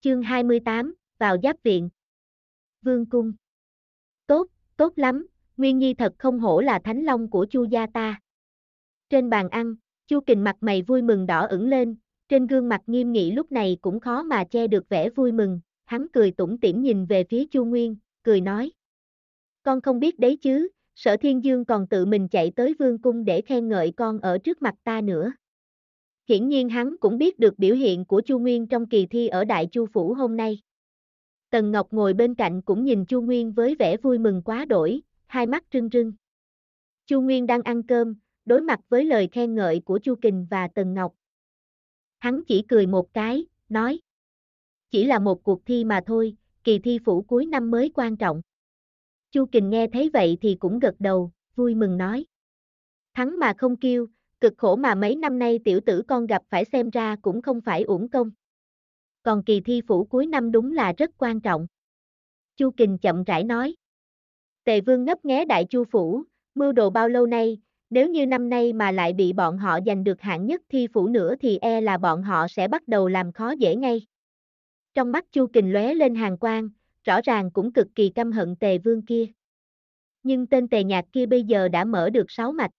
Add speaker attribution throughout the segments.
Speaker 1: Chương 28, vào giáp viện. Vương cung. Tốt, tốt lắm, Nguyên Nhi thật không hổ là thánh long của Chu gia ta. Trên bàn ăn, Chu Kình mặt mày vui mừng đỏ ửng lên, trên gương mặt nghiêm nghị lúc này cũng khó mà che được vẻ vui mừng, hắn cười tủm tỉm nhìn về phía Chu Nguyên, cười nói: "Con không biết đấy chứ, Sở Thiên Dương còn tự mình chạy tới vương cung để khen ngợi con ở trước mặt ta nữa." Hiển nhiên hắn cũng biết được biểu hiện của Chu Nguyên trong kỳ thi ở Đại Chu Phủ hôm nay. Tần Ngọc ngồi bên cạnh cũng nhìn Chu Nguyên với vẻ vui mừng quá đổi, hai mắt trưng rưng. Chu Nguyên đang ăn cơm, đối mặt với lời khen ngợi của Chu Kình và Tần Ngọc. Hắn chỉ cười một cái, nói. Chỉ là một cuộc thi mà thôi, kỳ thi phủ cuối năm mới quan trọng. Chu Kình nghe thấy vậy thì cũng gật đầu, vui mừng nói. Thắng mà không kêu, cực khổ mà mấy năm nay tiểu tử con gặp phải xem ra cũng không phải uổng công. Còn kỳ thi phủ cuối năm đúng là rất quan trọng. Chu Kình chậm rãi nói. Tề Vương ngấp nghé đại chu phủ, mưu đồ bao lâu nay, nếu như năm nay mà lại bị bọn họ giành được hạng nhất thi phủ nữa thì e là bọn họ sẽ bắt đầu làm khó dễ ngay. Trong mắt Chu Kình lóe lên hàng quang, rõ ràng cũng cực kỳ căm hận Tề Vương kia. Nhưng tên Tề Nhạc kia bây giờ đã mở được sáu mạch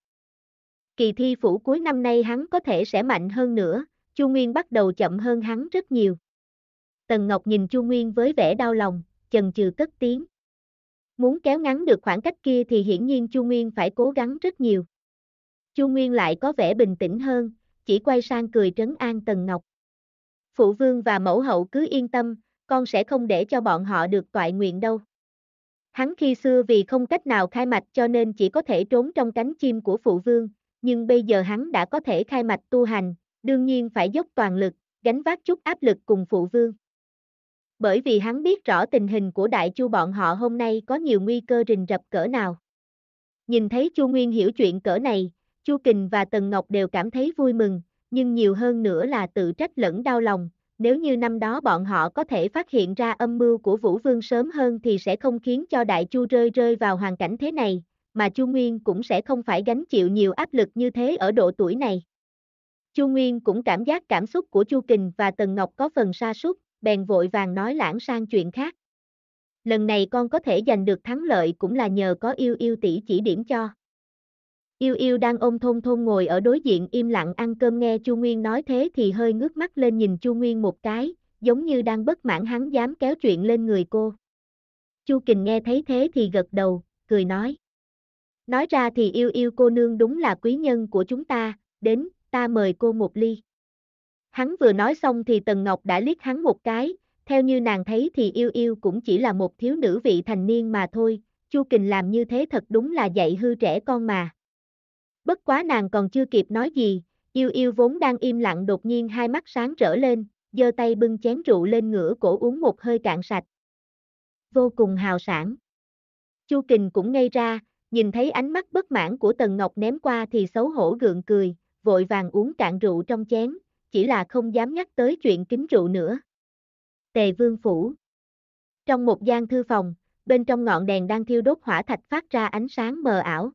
Speaker 1: kỳ thi phủ cuối năm nay hắn có thể sẽ mạnh hơn nữa, Chu Nguyên bắt đầu chậm hơn hắn rất nhiều. Tần Ngọc nhìn Chu Nguyên với vẻ đau lòng, chần chừ cất tiếng. Muốn kéo ngắn được khoảng cách kia thì hiển nhiên Chu Nguyên phải cố gắng rất nhiều. Chu Nguyên lại có vẻ bình tĩnh hơn, chỉ quay sang cười trấn an Tần Ngọc. Phụ vương và mẫu hậu cứ yên tâm, con sẽ không để cho bọn họ được toại nguyện đâu. Hắn khi xưa vì không cách nào khai mạch cho nên chỉ có thể trốn trong cánh chim của phụ vương, nhưng bây giờ hắn đã có thể khai mạch tu hành, đương nhiên phải dốc toàn lực, gánh vác chút áp lực cùng phụ vương. Bởi vì hắn biết rõ tình hình của đại chu bọn họ hôm nay có nhiều nguy cơ rình rập cỡ nào. Nhìn thấy Chu Nguyên hiểu chuyện cỡ này, Chu Kình và Tần Ngọc đều cảm thấy vui mừng, nhưng nhiều hơn nữa là tự trách lẫn đau lòng, nếu như năm đó bọn họ có thể phát hiện ra âm mưu của Vũ Vương sớm hơn thì sẽ không khiến cho Đại Chu rơi rơi vào hoàn cảnh thế này, mà Chu Nguyên cũng sẽ không phải gánh chịu nhiều áp lực như thế ở độ tuổi này. Chu Nguyên cũng cảm giác cảm xúc của Chu Kình và Tần Ngọc có phần sa sút, bèn vội vàng nói lãng sang chuyện khác. Lần này con có thể giành được thắng lợi cũng là nhờ có yêu yêu tỷ chỉ điểm cho. Yêu yêu đang ôm thôn thôn ngồi ở đối diện im lặng ăn cơm nghe Chu Nguyên nói thế thì hơi ngước mắt lên nhìn Chu Nguyên một cái, giống như đang bất mãn hắn dám kéo chuyện lên người cô. Chu Kình nghe thấy thế thì gật đầu, cười nói. Nói ra thì yêu yêu cô nương đúng là quý nhân của chúng ta, đến, ta mời cô một ly. Hắn vừa nói xong thì Tần Ngọc đã liếc hắn một cái, theo như nàng thấy thì yêu yêu cũng chỉ là một thiếu nữ vị thành niên mà thôi, Chu Kình làm như thế thật đúng là dạy hư trẻ con mà. Bất quá nàng còn chưa kịp nói gì, yêu yêu vốn đang im lặng đột nhiên hai mắt sáng rỡ lên, giơ tay bưng chén rượu lên ngửa cổ uống một hơi cạn sạch. Vô cùng hào sản. Chu Kình cũng ngây ra, Nhìn thấy ánh mắt bất mãn của Tần Ngọc ném qua thì xấu hổ gượng cười, vội vàng uống cạn rượu trong chén, chỉ là không dám nhắc tới chuyện kính rượu nữa. Tề Vương Phủ Trong một gian thư phòng, bên trong ngọn đèn đang thiêu đốt hỏa thạch phát ra ánh sáng mờ ảo.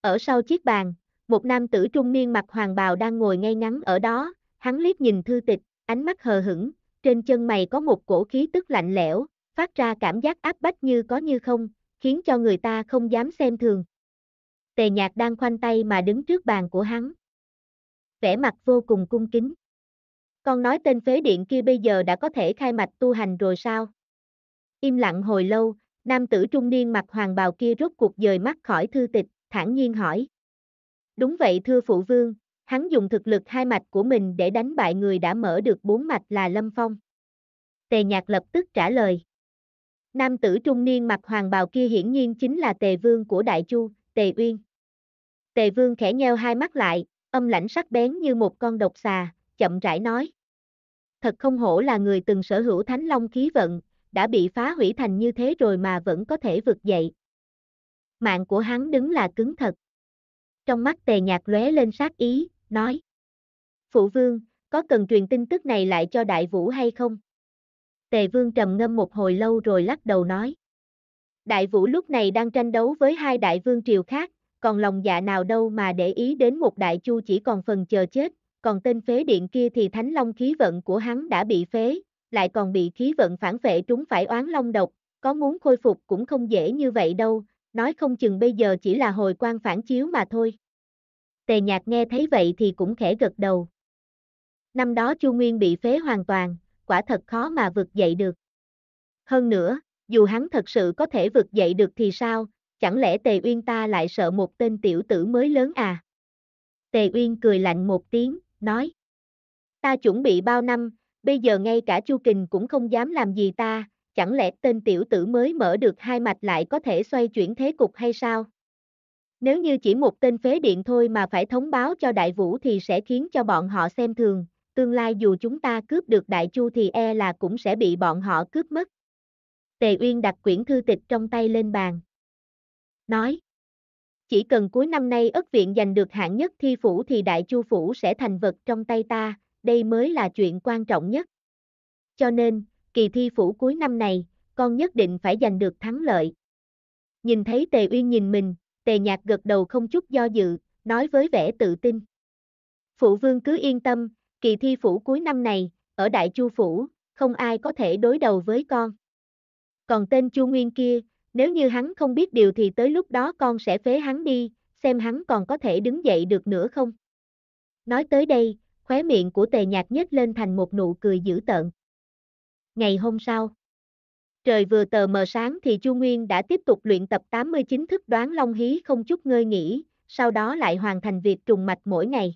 Speaker 1: Ở sau chiếc bàn, một nam tử trung niên mặc hoàng bào đang ngồi ngay ngắn ở đó, hắn liếc nhìn thư tịch, ánh mắt hờ hững, trên chân mày có một cổ khí tức lạnh lẽo, phát ra cảm giác áp bách như có như không, khiến cho người ta không dám xem thường. Tề nhạc đang khoanh tay mà đứng trước bàn của hắn. Vẻ mặt vô cùng cung kính. Con nói tên phế điện kia bây giờ đã có thể khai mạch tu hành rồi sao? Im lặng hồi lâu, nam tử trung niên mặc hoàng bào kia rốt cuộc dời mắt khỏi thư tịch, thản nhiên hỏi. Đúng vậy thưa phụ vương, hắn dùng thực lực hai mạch của mình để đánh bại người đã mở được bốn mạch là Lâm Phong. Tề nhạc lập tức trả lời. Nam tử trung niên mặc hoàng bào kia hiển nhiên chính là tề vương của Đại Chu, tề uyên. Tề vương khẽ nheo hai mắt lại, âm lãnh sắc bén như một con độc xà, chậm rãi nói. Thật không hổ là người từng sở hữu thánh long khí vận, đã bị phá hủy thành như thế rồi mà vẫn có thể vực dậy. Mạng của hắn đứng là cứng thật. Trong mắt tề nhạc lóe lên sát ý, nói. Phụ vương, có cần truyền tin tức này lại cho đại vũ hay không? Tề Vương trầm ngâm một hồi lâu rồi lắc đầu nói. Đại Vũ lúc này đang tranh đấu với hai đại vương triều khác, còn lòng dạ nào đâu mà để ý đến một đại chu chỉ còn phần chờ chết, còn tên phế điện kia thì thánh long khí vận của hắn đã bị phế, lại còn bị khí vận phản vệ trúng phải oán long độc, có muốn khôi phục cũng không dễ như vậy đâu, nói không chừng bây giờ chỉ là hồi quan phản chiếu mà thôi. Tề nhạc nghe thấy vậy thì cũng khẽ gật đầu. Năm đó Chu Nguyên bị phế hoàn toàn, quả thật khó mà vượt dậy được. Hơn nữa, dù hắn thật sự có thể vượt dậy được thì sao, chẳng lẽ Tề Uyên ta lại sợ một tên tiểu tử mới lớn à? Tề Uyên cười lạnh một tiếng, nói. Ta chuẩn bị bao năm, bây giờ ngay cả Chu Kình cũng không dám làm gì ta, chẳng lẽ tên tiểu tử mới mở được hai mạch lại có thể xoay chuyển thế cục hay sao? Nếu như chỉ một tên phế điện thôi mà phải thông báo cho đại vũ thì sẽ khiến cho bọn họ xem thường, tương lai dù chúng ta cướp được đại chu thì e là cũng sẽ bị bọn họ cướp mất. Tề Uyên đặt quyển thư tịch trong tay lên bàn. Nói, chỉ cần cuối năm nay ất viện giành được hạng nhất thi phủ thì đại chu phủ sẽ thành vật trong tay ta, đây mới là chuyện quan trọng nhất. Cho nên, kỳ thi phủ cuối năm này, con nhất định phải giành được thắng lợi. Nhìn thấy Tề Uyên nhìn mình, Tề Nhạc gật đầu không chút do dự, nói với vẻ tự tin. Phụ vương cứ yên tâm, Kỳ thi phủ cuối năm này, ở Đại Chu Phủ, không ai có thể đối đầu với con. Còn tên Chu Nguyên kia, nếu như hắn không biết điều thì tới lúc đó con sẽ phế hắn đi, xem hắn còn có thể đứng dậy được nữa không. Nói tới đây, khóe miệng của tề nhạc nhếch lên thành một nụ cười dữ tợn. Ngày hôm sau, trời vừa tờ mờ sáng thì Chu Nguyên đã tiếp tục luyện tập 89 thức đoán long hí không chút ngơi nghỉ, sau đó lại hoàn thành việc trùng mạch mỗi ngày.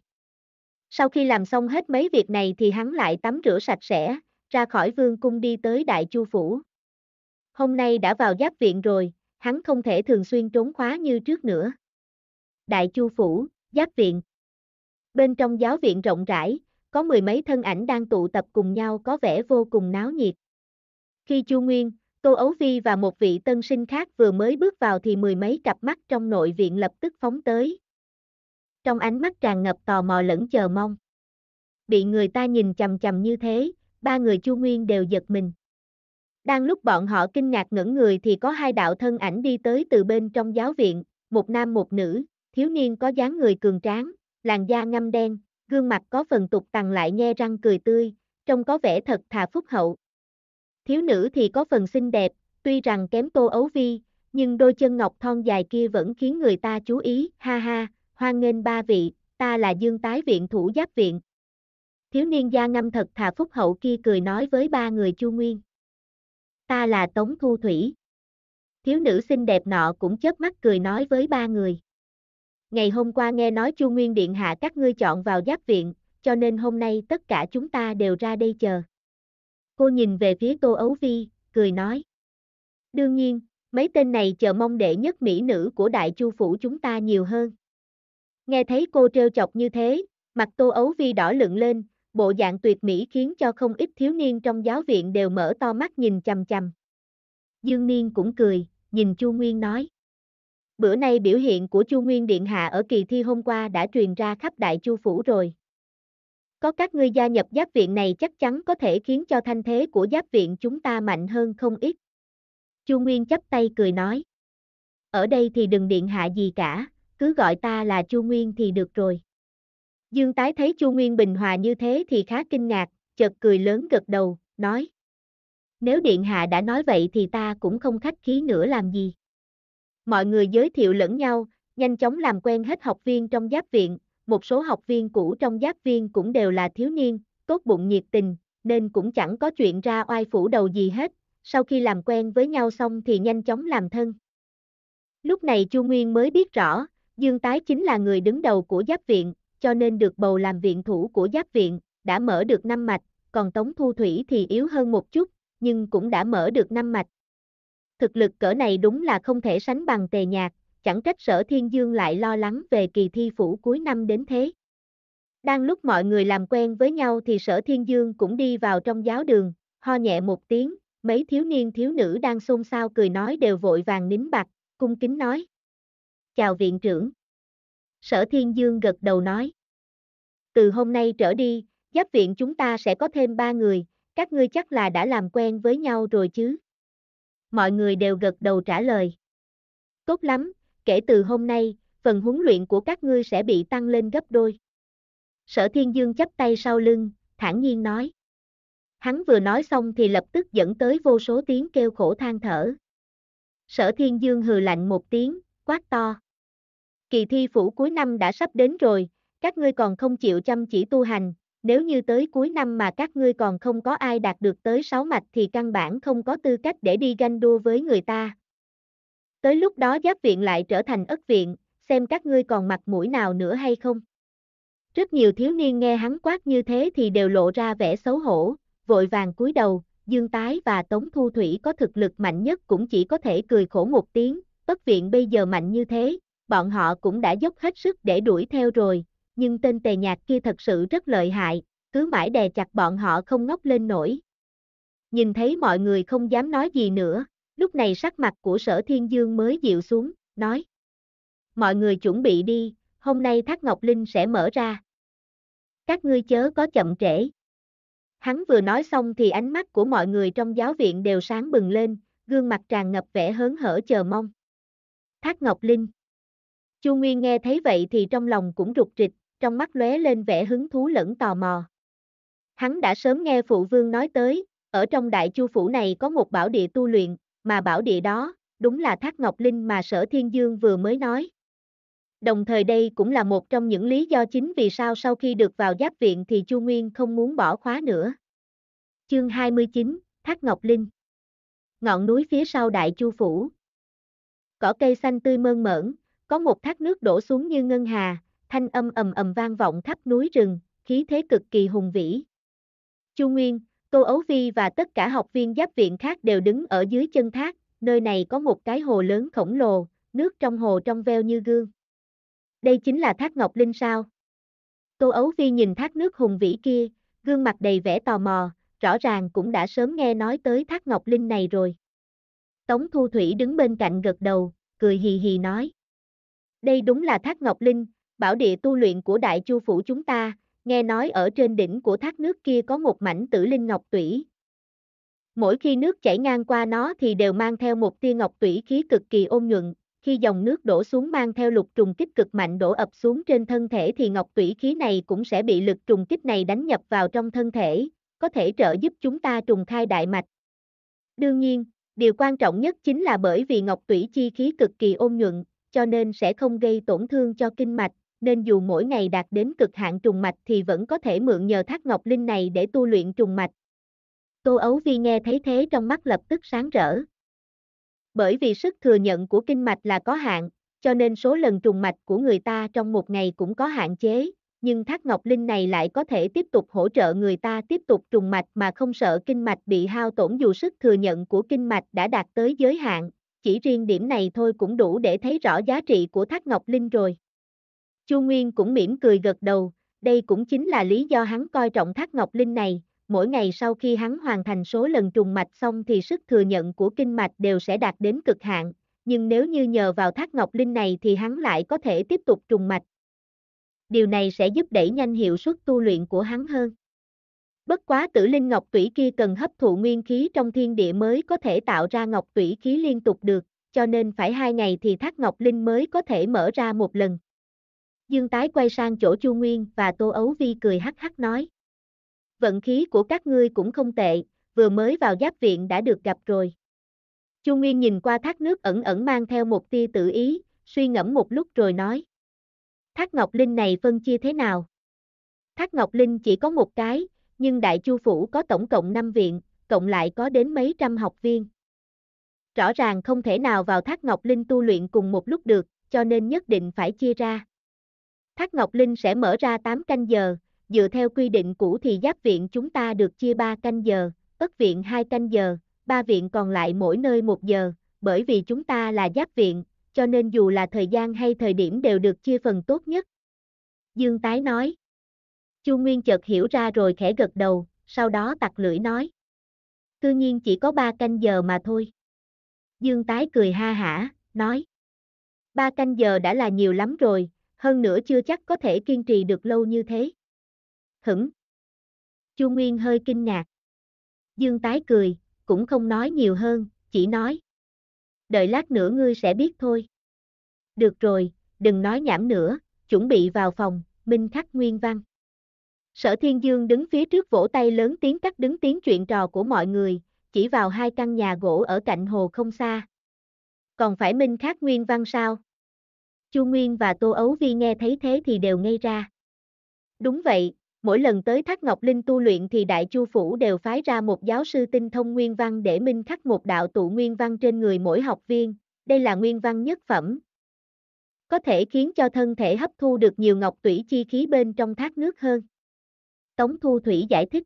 Speaker 1: Sau khi làm xong hết mấy việc này thì hắn lại tắm rửa sạch sẽ, ra khỏi vương cung đi tới Đại Chu Phủ. Hôm nay đã vào giáp viện rồi, hắn không thể thường xuyên trốn khóa như trước nữa. Đại Chu Phủ, giáp viện. Bên trong giáo viện rộng rãi, có mười mấy thân ảnh đang tụ tập cùng nhau có vẻ vô cùng náo nhiệt. Khi Chu Nguyên, Tô Ấu Phi và một vị tân sinh khác vừa mới bước vào thì mười mấy cặp mắt trong nội viện lập tức phóng tới, trong ánh mắt tràn ngập tò mò lẫn chờ mong. Bị người ta nhìn chằm chằm như thế, ba người Chu Nguyên đều giật mình. Đang lúc bọn họ kinh ngạc ngẩn người thì có hai đạo thân ảnh đi tới từ bên trong giáo viện, một nam một nữ, thiếu niên có dáng người cường tráng, làn da ngăm đen, gương mặt có phần tục tằn lại nhe răng cười tươi, trông có vẻ thật thà phúc hậu. Thiếu nữ thì có phần xinh đẹp, tuy rằng kém tô ấu vi, nhưng đôi chân ngọc thon dài kia vẫn khiến người ta chú ý, ha ha, hoan nghênh ba vị, ta là Dương Tái Viện Thủ Giáp Viện. Thiếu niên Gia ngâm thật thà phúc hậu kia cười nói với ba người Chu Nguyên. Ta là Tống Thu Thủy. Thiếu nữ xinh đẹp nọ cũng chớp mắt cười nói với ba người. Ngày hôm qua nghe nói Chu Nguyên Điện Hạ các ngươi chọn vào giáp viện, cho nên hôm nay tất cả chúng ta đều ra đây chờ. Cô nhìn về phía Tô Ấu Vi, cười nói. Đương nhiên, mấy tên này chờ mong đệ nhất mỹ nữ của đại chu phủ chúng ta nhiều hơn. Nghe thấy cô trêu chọc như thế, mặt Tô Ấu Vi đỏ lượng lên, bộ dạng tuyệt mỹ khiến cho không ít thiếu niên trong giáo viện đều mở to mắt nhìn chằm chằm. Dương Niên cũng cười, nhìn Chu Nguyên nói. Bữa nay biểu hiện của Chu Nguyên Điện Hạ ở kỳ thi hôm qua đã truyền ra khắp Đại Chu Phủ rồi. Có các ngươi gia nhập giáp viện này chắc chắn có thể khiến cho thanh thế của giáp viện chúng ta mạnh hơn không ít. Chu Nguyên chắp tay cười nói. Ở đây thì đừng điện hạ gì cả, cứ gọi ta là Chu Nguyên thì được rồi. Dương Tái thấy Chu Nguyên bình hòa như thế thì khá kinh ngạc, chợt cười lớn gật đầu, nói. Nếu Điện Hạ đã nói vậy thì ta cũng không khách khí nữa làm gì. Mọi người giới thiệu lẫn nhau, nhanh chóng làm quen hết học viên trong giáp viện, một số học viên cũ trong giáp viên cũng đều là thiếu niên, tốt bụng nhiệt tình, nên cũng chẳng có chuyện ra oai phủ đầu gì hết, sau khi làm quen với nhau xong thì nhanh chóng làm thân. Lúc này Chu Nguyên mới biết rõ, Dương Tái chính là người đứng đầu của giáp viện, cho nên được bầu làm viện thủ của giáp viện, đã mở được năm mạch, còn Tống Thu Thủy thì yếu hơn một chút, nhưng cũng đã mở được năm mạch. Thực lực cỡ này đúng là không thể sánh bằng tề nhạc, chẳng trách sở thiên dương lại lo lắng về kỳ thi phủ cuối năm đến thế. Đang lúc mọi người làm quen với nhau thì sở thiên dương cũng đi vào trong giáo đường, ho nhẹ một tiếng, mấy thiếu niên thiếu nữ đang xôn xao cười nói đều vội vàng nín bạc, cung kính nói chào viện trưởng. Sở Thiên Dương gật đầu nói. Từ hôm nay trở đi, giáp viện chúng ta sẽ có thêm ba người, các ngươi chắc là đã làm quen với nhau rồi chứ. Mọi người đều gật đầu trả lời. Tốt lắm, kể từ hôm nay, phần huấn luyện của các ngươi sẽ bị tăng lên gấp đôi. Sở Thiên Dương chắp tay sau lưng, thản nhiên nói. Hắn vừa nói xong thì lập tức dẫn tới vô số tiếng kêu khổ than thở. Sở Thiên Dương hừ lạnh một tiếng, quát to. Kỳ thi phủ cuối năm đã sắp đến rồi, các ngươi còn không chịu chăm chỉ tu hành, nếu như tới cuối năm mà các ngươi còn không có ai đạt được tới sáu mạch thì căn bản không có tư cách để đi ganh đua với người ta. Tới lúc đó giáp viện lại trở thành ất viện, xem các ngươi còn mặt mũi nào nữa hay không. Rất nhiều thiếu niên nghe hắn quát như thế thì đều lộ ra vẻ xấu hổ, vội vàng cúi đầu, Dương Tái và Tống Thu Thủy có thực lực mạnh nhất cũng chỉ có thể cười khổ một tiếng, tất viện bây giờ mạnh như thế, bọn họ cũng đã dốc hết sức để đuổi theo rồi, nhưng tên tề nhạc kia thật sự rất lợi hại, cứ mãi đè chặt bọn họ không ngóc lên nổi. Nhìn thấy mọi người không dám nói gì nữa, lúc này sắc mặt của sở thiên dương mới dịu xuống, nói. Mọi người chuẩn bị đi, hôm nay Thác Ngọc Linh sẽ mở ra. Các ngươi chớ có chậm trễ. Hắn vừa nói xong thì ánh mắt của mọi người trong giáo viện đều sáng bừng lên, gương mặt tràn ngập vẻ hớn hở chờ mong. Thác Ngọc Linh. Chu Nguyên nghe thấy vậy thì trong lòng cũng rụt rịch, trong mắt lóe lên vẻ hứng thú lẫn tò mò. Hắn đã sớm nghe phụ vương nói tới, ở trong đại chu phủ này có một bảo địa tu luyện, mà bảo địa đó, đúng là Thác Ngọc Linh mà Sở Thiên Dương vừa mới nói. Đồng thời đây cũng là một trong những lý do chính vì sao sau khi được vào giáp viện thì Chu Nguyên không muốn bỏ khóa nữa. Chương 29, Thác Ngọc Linh Ngọn núi phía sau Đại Chu Phủ, cỏ cây xanh tươi mơn mởn, có một thác nước đổ xuống như ngân hà, thanh âm ầm ầm vang vọng khắp núi rừng, khí thế cực kỳ hùng vĩ. Chu Nguyên, Tô Ấu Vi và tất cả học viên giáp viện khác đều đứng ở dưới chân thác, nơi này có một cái hồ lớn khổng lồ, nước trong hồ trong veo như gương. Đây chính là thác Ngọc Linh sao? Tô Ấu Vi nhìn thác nước hùng vĩ kia, gương mặt đầy vẻ tò mò, rõ ràng cũng đã sớm nghe nói tới thác Ngọc Linh này rồi. Tống Thu Thủy đứng bên cạnh gật đầu, cười hì hì nói. Đây đúng là thác Ngọc Linh, bảo địa tu luyện của Đại Chu Phủ chúng ta, nghe nói ở trên đỉnh của thác nước kia có một mảnh tử linh ngọc tủy. Mỗi khi nước chảy ngang qua nó thì đều mang theo một tia ngọc tủy khí cực kỳ ôn nhuận, khi dòng nước đổ xuống mang theo lực trùng kích cực mạnh đổ ập xuống trên thân thể thì ngọc tủy khí này cũng sẽ bị lực trùng kích này đánh nhập vào trong thân thể, có thể trợ giúp chúng ta trùng khai đại mạch. Đương nhiên, Điều quan trọng nhất chính là bởi vì ngọc tủy chi khí cực kỳ ôn nhuận, cho nên sẽ không gây tổn thương cho kinh mạch, nên dù mỗi ngày đạt đến cực hạn trùng mạch thì vẫn có thể mượn nhờ thác ngọc linh này để tu luyện trùng mạch. Tô Ấu Vi nghe thấy thế trong mắt lập tức sáng rỡ. Bởi vì sức thừa nhận của kinh mạch là có hạn, cho nên số lần trùng mạch của người ta trong một ngày cũng có hạn chế, nhưng thác ngọc linh này lại có thể tiếp tục hỗ trợ người ta tiếp tục trùng mạch mà không sợ kinh mạch bị hao tổn dù sức thừa nhận của kinh mạch đã đạt tới giới hạn, chỉ riêng điểm này thôi cũng đủ để thấy rõ giá trị của thác ngọc linh rồi. Chu Nguyên cũng mỉm cười gật đầu, đây cũng chính là lý do hắn coi trọng thác ngọc linh này, mỗi ngày sau khi hắn hoàn thành số lần trùng mạch xong thì sức thừa nhận của kinh mạch đều sẽ đạt đến cực hạn, nhưng nếu như nhờ vào thác ngọc linh này thì hắn lại có thể tiếp tục trùng mạch điều này sẽ giúp đẩy nhanh hiệu suất tu luyện của hắn hơn. Bất quá tử linh ngọc tủy kia cần hấp thụ nguyên khí trong thiên địa mới có thể tạo ra ngọc tủy khí liên tục được, cho nên phải hai ngày thì thác ngọc linh mới có thể mở ra một lần. Dương tái quay sang chỗ Chu Nguyên và Tô Ấu Vi cười hắc hắc nói. Vận khí của các ngươi cũng không tệ, vừa mới vào giáp viện đã được gặp rồi. Chu Nguyên nhìn qua thác nước ẩn ẩn mang theo một tia tự ý, suy ngẫm một lúc rồi nói. Thác Ngọc Linh này phân chia thế nào? Thác Ngọc Linh chỉ có một cái, nhưng Đại Chu Phủ có tổng cộng 5 viện, cộng lại có đến mấy trăm học viên. Rõ ràng không thể nào vào Thác Ngọc Linh tu luyện cùng một lúc được, cho nên nhất định phải chia ra. Thác Ngọc Linh sẽ mở ra 8 canh giờ, dựa theo quy định cũ thì giáp viện chúng ta được chia 3 canh giờ, ất viện 2 canh giờ, ba viện còn lại mỗi nơi 1 giờ, bởi vì chúng ta là giáp viện, cho nên dù là thời gian hay thời điểm đều được chia phần tốt nhất. Dương Tái nói. Chu Nguyên chợt hiểu ra rồi khẽ gật đầu, sau đó tặc lưỡi nói. Cư nhiên chỉ có ba canh giờ mà thôi. Dương Tái cười ha hả, nói. Ba canh giờ đã là nhiều lắm rồi, hơn nữa chưa chắc có thể kiên trì được lâu như thế. Hửng. Chu Nguyên hơi kinh ngạc. Dương Tái cười, cũng không nói nhiều hơn, chỉ nói đợi lát nữa ngươi sẽ biết thôi. Được rồi, đừng nói nhảm nữa, chuẩn bị vào phòng, Minh Khắc Nguyên Văn. Sở Thiên Dương đứng phía trước vỗ tay lớn tiếng cắt đứng tiếng chuyện trò của mọi người, chỉ vào hai căn nhà gỗ ở cạnh hồ không xa. Còn phải Minh Khắc Nguyên Văn sao? Chu Nguyên và Tô Ấu Vi nghe thấy thế thì đều ngây ra. Đúng vậy, mỗi lần tới Thác Ngọc Linh tu luyện thì Đại Chu Phủ đều phái ra một giáo sư tinh thông nguyên văn để minh khắc một đạo tụ nguyên văn trên người mỗi học viên, đây là nguyên văn nhất phẩm. Có thể khiến cho thân thể hấp thu được nhiều ngọc tủy chi khí bên trong thác nước hơn. Tống Thu Thủy giải thích.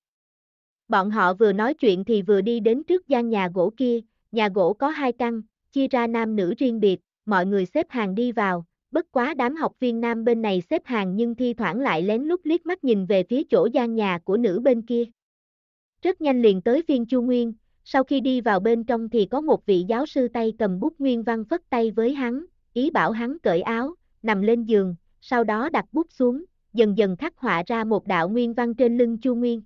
Speaker 1: Bọn họ vừa nói chuyện thì vừa đi đến trước gian nhà gỗ kia, nhà gỗ có hai căn, chia ra nam nữ riêng biệt, mọi người xếp hàng đi vào, Bất quá đám học viên nam bên này xếp hàng nhưng thi thoảng lại lén lút liếc mắt nhìn về phía chỗ gian nhà của nữ bên kia. Rất nhanh liền tới phiên Chu Nguyên, sau khi đi vào bên trong thì có một vị giáo sư tay cầm bút nguyên văn phất tay với hắn, ý bảo hắn cởi áo, nằm lên giường, sau đó đặt bút xuống, dần dần khắc họa ra một đạo nguyên văn trên lưng Chu Nguyên.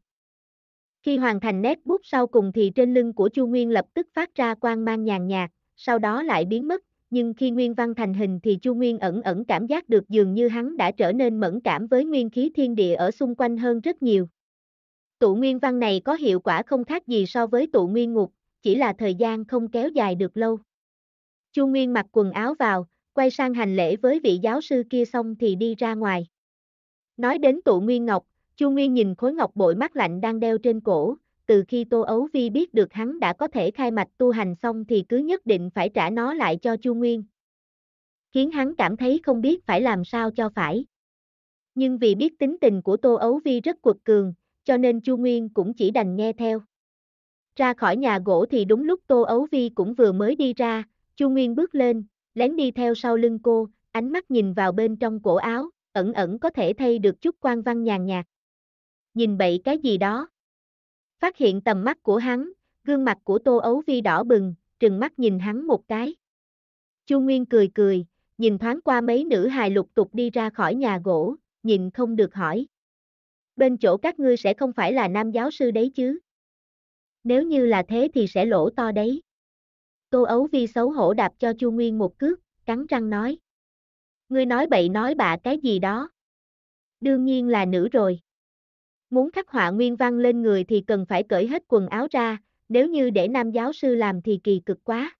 Speaker 1: Khi hoàn thành nét bút sau cùng thì trên lưng của Chu Nguyên lập tức phát ra quang mang nhàn nhạt, sau đó lại biến mất, nhưng khi Nguyên Văn thành hình thì Chu Nguyên ẩn ẩn cảm giác được dường như hắn đã trở nên mẫn cảm với nguyên khí thiên địa ở xung quanh hơn rất nhiều. Tụ Nguyên Văn này có hiệu quả không khác gì so với tụ Nguyên Ngục, chỉ là thời gian không kéo dài được lâu. Chu Nguyên mặc quần áo vào, quay sang hành lễ với vị giáo sư kia xong thì đi ra ngoài. Nói đến tụ Nguyên Ngọc, Chu Nguyên nhìn khối ngọc bội mắt lạnh đang đeo trên cổ, từ khi Tô Ấu Vi biết được hắn đã có thể khai mạch tu hành xong thì cứ nhất định phải trả nó lại cho Chu Nguyên. Khiến hắn cảm thấy không biết phải làm sao cho phải. Nhưng vì biết tính tình của Tô Ấu Vi rất quật cường, cho nên Chu Nguyên cũng chỉ đành nghe theo. Ra khỏi nhà gỗ thì đúng lúc Tô Ấu Vi cũng vừa mới đi ra, Chu Nguyên bước lên, lén đi theo sau lưng cô, ánh mắt nhìn vào bên trong cổ áo, ẩn ẩn có thể thay được chút quan văn nhàn nhạt. Nhìn bậy cái gì đó, Phát hiện tầm mắt của hắn, gương mặt của Tô Ấu Vi đỏ bừng, trừng mắt nhìn hắn một cái. Chu Nguyên cười cười, nhìn thoáng qua mấy nữ hài lục tục đi ra khỏi nhà gỗ, nhìn không được hỏi. Bên chỗ các ngươi sẽ không phải là nam giáo sư đấy chứ? Nếu như là thế thì sẽ lỗ to đấy. Tô Ấu Vi xấu hổ đạp cho Chu Nguyên một cước, cắn răng nói. Ngươi nói bậy nói bạ cái gì đó. Đương nhiên là nữ rồi. Muốn khắc họa nguyên văn lên người thì cần phải cởi hết quần áo ra, nếu như để nam giáo sư làm thì kỳ cực quá.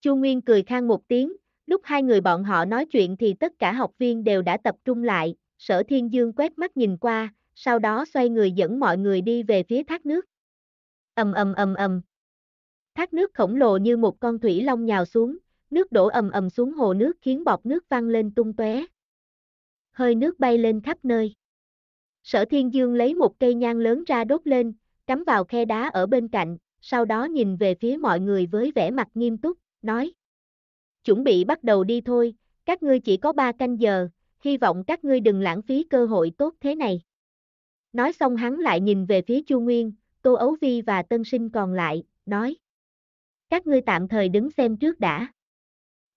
Speaker 1: Chu Nguyên cười khang một tiếng, lúc hai người bọn họ nói chuyện thì tất cả học viên đều đã tập trung lại, sở thiên dương quét mắt nhìn qua, sau đó xoay người dẫn mọi người đi về phía thác nước. ầm ầm ầm ầm. Thác nước khổng lồ như một con thủy long nhào xuống, nước đổ ầm ầm xuống hồ nước khiến bọt nước văng lên tung tóe. Hơi nước bay lên khắp nơi. Sở Thiên Dương lấy một cây nhang lớn ra đốt lên, cắm vào khe đá ở bên cạnh, sau đó nhìn về phía mọi người với vẻ mặt nghiêm túc, nói. Chuẩn bị bắt đầu đi thôi, các ngươi chỉ có ba canh giờ, hy vọng các ngươi đừng lãng phí cơ hội tốt thế này. Nói xong hắn lại nhìn về phía Chu Nguyên, Tô Ấu Vi và Tân Sinh còn lại, nói. Các ngươi tạm thời đứng xem trước đã.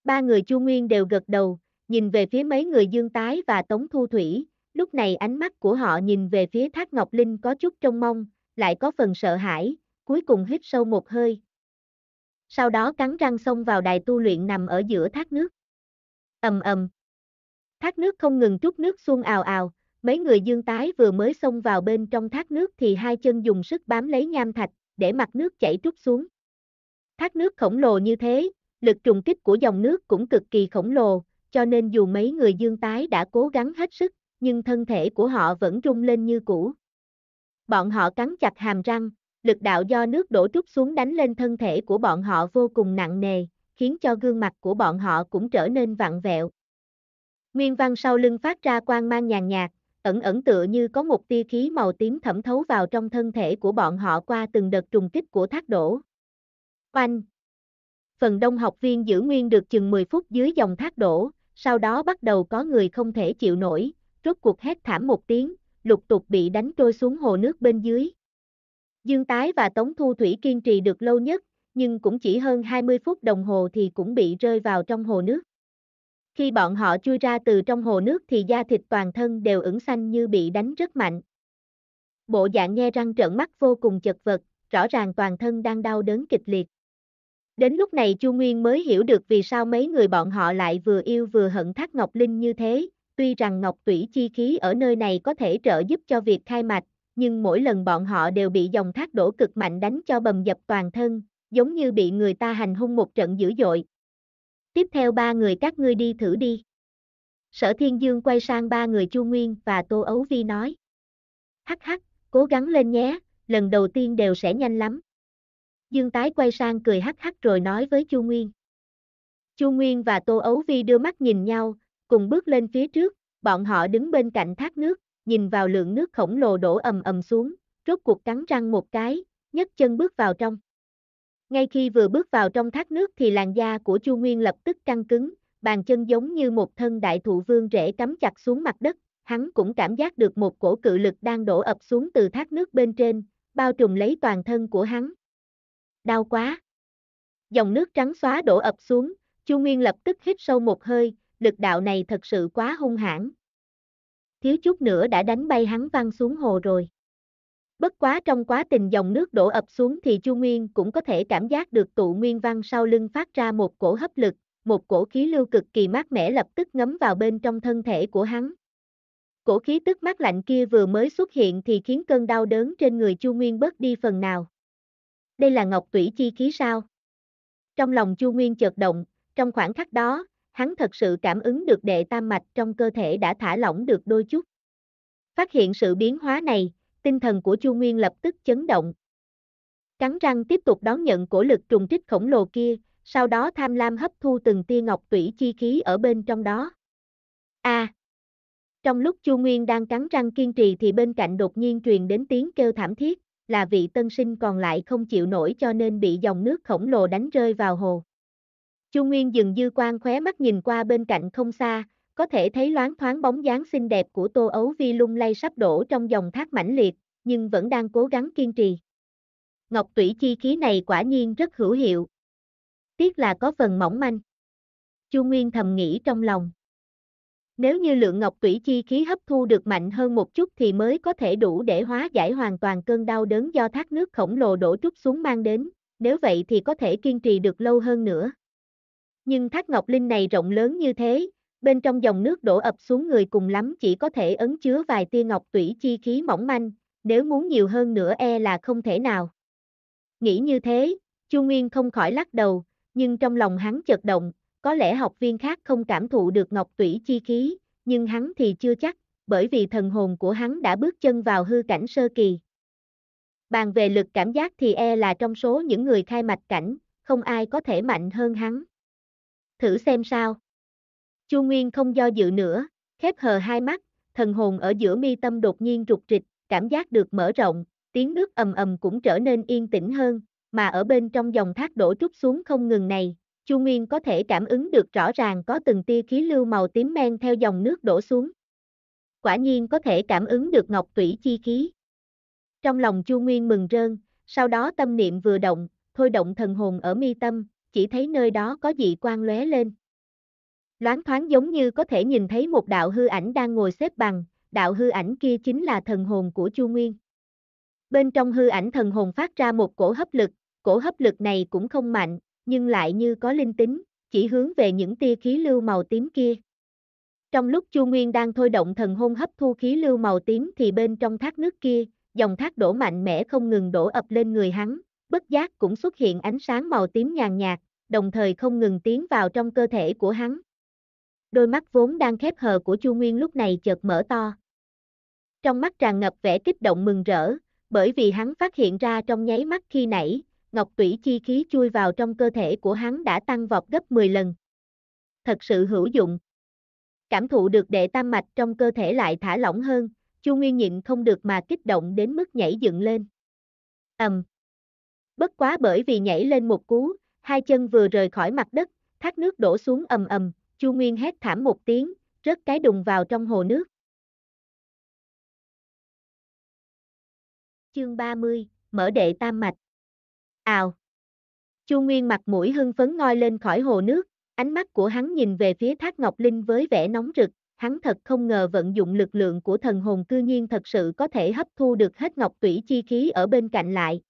Speaker 1: Ba người Chu Nguyên đều gật đầu, nhìn về phía mấy người Dương Tái và Tống Thu Thủy, Lúc này ánh mắt của họ nhìn về phía thác Ngọc Linh có chút trông mong, lại có phần sợ hãi, cuối cùng hít sâu một hơi. Sau đó cắn răng xông vào đài tu luyện nằm ở giữa thác nước. ầm ầm. Thác nước không ngừng chút nước xuông ào ào, mấy người dương tái vừa mới xông vào bên trong thác nước thì hai chân dùng sức bám lấy nham thạch, để mặt nước chảy trút xuống. Thác nước khổng lồ như thế, lực trùng kích của dòng nước cũng cực kỳ khổng lồ, cho nên dù mấy người dương tái đã cố gắng hết sức nhưng thân thể của họ vẫn rung lên như cũ. Bọn họ cắn chặt hàm răng, lực đạo do nước đổ trút xuống đánh lên thân thể của bọn họ vô cùng nặng nề, khiến cho gương mặt của bọn họ cũng trở nên vặn vẹo. Nguyên văn sau lưng phát ra quang mang nhàn nhạt, ẩn ẩn tựa như có một tia khí màu tím thẩm thấu vào trong thân thể của bọn họ qua từng đợt trùng kích của thác đổ. quanh Phần đông học viên giữ nguyên được chừng 10 phút dưới dòng thác đổ, sau đó bắt đầu có người không thể chịu nổi, rốt cuộc hét thảm một tiếng, lục tục bị đánh trôi xuống hồ nước bên dưới. Dương Tái và Tống Thu Thủy kiên trì được lâu nhất, nhưng cũng chỉ hơn 20 phút đồng hồ thì cũng bị rơi vào trong hồ nước. Khi bọn họ chui ra từ trong hồ nước thì da thịt toàn thân đều ửng xanh như bị đánh rất mạnh. Bộ dạng nghe răng trợn mắt vô cùng chật vật, rõ ràng toàn thân đang đau đớn kịch liệt. Đến lúc này Chu Nguyên mới hiểu được vì sao mấy người bọn họ lại vừa yêu vừa hận Thác Ngọc Linh như thế, Tuy rằng ngọc tủy chi khí ở nơi này có thể trợ giúp cho việc khai mạch, nhưng mỗi lần bọn họ đều bị dòng thác đổ cực mạnh đánh cho bầm dập toàn thân, giống như bị người ta hành hung một trận dữ dội. Tiếp theo ba người các ngươi đi thử đi. Sở Thiên Dương quay sang ba người Chu Nguyên và Tô Ấu Vi nói. Hắc hắc, cố gắng lên nhé, lần đầu tiên đều sẽ nhanh lắm. Dương Tái quay sang cười hắc hắc rồi nói với Chu Nguyên. Chu Nguyên và Tô Ấu Vi đưa mắt nhìn nhau, cùng bước lên phía trước, bọn họ đứng bên cạnh thác nước, nhìn vào lượng nước khổng lồ đổ ầm ầm xuống, rốt cuộc cắn răng một cái, nhấc chân bước vào trong. Ngay khi vừa bước vào trong thác nước thì làn da của Chu Nguyên lập tức căng cứng, bàn chân giống như một thân đại thụ vương rễ cắm chặt xuống mặt đất, hắn cũng cảm giác được một cổ cự lực đang đổ ập xuống từ thác nước bên trên, bao trùm lấy toàn thân của hắn. Đau quá! Dòng nước trắng xóa đổ ập xuống, Chu Nguyên lập tức hít sâu một hơi, lực đạo này thật sự quá hung hãn. Thiếu chút nữa đã đánh bay hắn văng xuống hồ rồi. Bất quá trong quá trình dòng nước đổ ập xuống thì Chu Nguyên cũng có thể cảm giác được tụ nguyên văn sau lưng phát ra một cổ hấp lực, một cổ khí lưu cực kỳ mát mẻ lập tức ngấm vào bên trong thân thể của hắn. Cổ khí tức mát lạnh kia vừa mới xuất hiện thì khiến cơn đau đớn trên người Chu Nguyên bớt đi phần nào. Đây là ngọc tủy chi khí sao? Trong lòng Chu Nguyên chợt động, trong khoảng khắc đó, hắn thật sự cảm ứng được đệ tam mạch trong cơ thể đã thả lỏng được đôi chút. Phát hiện sự biến hóa này, tinh thần của Chu Nguyên lập tức chấn động. Cắn răng tiếp tục đón nhận cổ lực trùng kích khổng lồ kia, sau đó tham lam hấp thu từng tia ngọc tủy chi khí ở bên trong đó. A. À, trong lúc Chu Nguyên đang cắn răng kiên trì thì bên cạnh đột nhiên truyền đến tiếng kêu thảm thiết, là vị tân sinh còn lại không chịu nổi cho nên bị dòng nước khổng lồ đánh rơi vào hồ. Chu Nguyên dừng dư quan khóe mắt nhìn qua bên cạnh không xa, có thể thấy loáng thoáng bóng dáng xinh đẹp của Tô Ấu Vi lung lay sắp đổ trong dòng thác mãnh liệt, nhưng vẫn đang cố gắng kiên trì. Ngọc tủy chi khí này quả nhiên rất hữu hiệu. Tiếc là có phần mỏng manh. Chu Nguyên thầm nghĩ trong lòng. Nếu như lượng ngọc tủy chi khí hấp thu được mạnh hơn một chút thì mới có thể đủ để hóa giải hoàn toàn cơn đau đớn do thác nước khổng lồ đổ trút xuống mang đến, nếu vậy thì có thể kiên trì được lâu hơn nữa nhưng thác ngọc linh này rộng lớn như thế, bên trong dòng nước đổ ập xuống người cùng lắm chỉ có thể ấn chứa vài tia ngọc tủy chi khí mỏng manh, nếu muốn nhiều hơn nữa e là không thể nào. Nghĩ như thế, Chu Nguyên không khỏi lắc đầu, nhưng trong lòng hắn chợt động, có lẽ học viên khác không cảm thụ được ngọc tủy chi khí, nhưng hắn thì chưa chắc, bởi vì thần hồn của hắn đã bước chân vào hư cảnh sơ kỳ. Bàn về lực cảm giác thì e là trong số những người khai mạch cảnh, không ai có thể mạnh hơn hắn thử xem sao. Chu Nguyên không do dự nữa, khép hờ hai mắt, thần hồn ở giữa mi tâm đột nhiên rụt rịch, cảm giác được mở rộng, tiếng nước ầm ầm cũng trở nên yên tĩnh hơn, mà ở bên trong dòng thác đổ trút xuống không ngừng này, Chu Nguyên có thể cảm ứng được rõ ràng có từng tia khí lưu màu tím men theo dòng nước đổ xuống. Quả nhiên có thể cảm ứng được ngọc tủy chi khí. Trong lòng Chu Nguyên mừng rơn, sau đó tâm niệm vừa động, thôi động thần hồn ở mi tâm, chỉ thấy nơi đó có dị quan lóe lên. Loáng thoáng giống như có thể nhìn thấy một đạo hư ảnh đang ngồi xếp bằng, đạo hư ảnh kia chính là thần hồn của Chu Nguyên. Bên trong hư ảnh thần hồn phát ra một cổ hấp lực, cổ hấp lực này cũng không mạnh, nhưng lại như có linh tính, chỉ hướng về những tia khí lưu màu tím kia. Trong lúc Chu Nguyên đang thôi động thần hôn hấp thu khí lưu màu tím thì bên trong thác nước kia, dòng thác đổ mạnh mẽ không ngừng đổ ập lên người hắn, bất giác cũng xuất hiện ánh sáng màu tím nhàn nhạt, đồng thời không ngừng tiến vào trong cơ thể của hắn. Đôi mắt vốn đang khép hờ của Chu Nguyên lúc này chợt mở to. Trong mắt tràn ngập vẻ kích động mừng rỡ, bởi vì hắn phát hiện ra trong nháy mắt khi nãy, ngọc tủy chi khí chui vào trong cơ thể của hắn đã tăng vọt gấp 10 lần. Thật sự hữu dụng. Cảm thụ được đệ tam mạch trong cơ thể lại thả lỏng hơn, Chu Nguyên nhịn không được mà kích động đến mức nhảy dựng lên. Ầm. Um bất quá bởi vì nhảy lên một cú, hai chân vừa rời khỏi mặt đất, thác nước đổ xuống ầm ầm, Chu Nguyên hét thảm một tiếng, rớt cái đùng vào trong hồ nước. Chương 30, mở đệ tam mạch. Ào. Chu Nguyên mặt mũi hưng phấn ngoi lên khỏi hồ nước, ánh mắt của hắn nhìn về phía Thác Ngọc Linh với vẻ nóng rực, hắn thật không ngờ vận dụng lực lượng của thần hồn cư nhiên thật sự có thể hấp thu được hết ngọc tủy chi khí ở bên cạnh lại,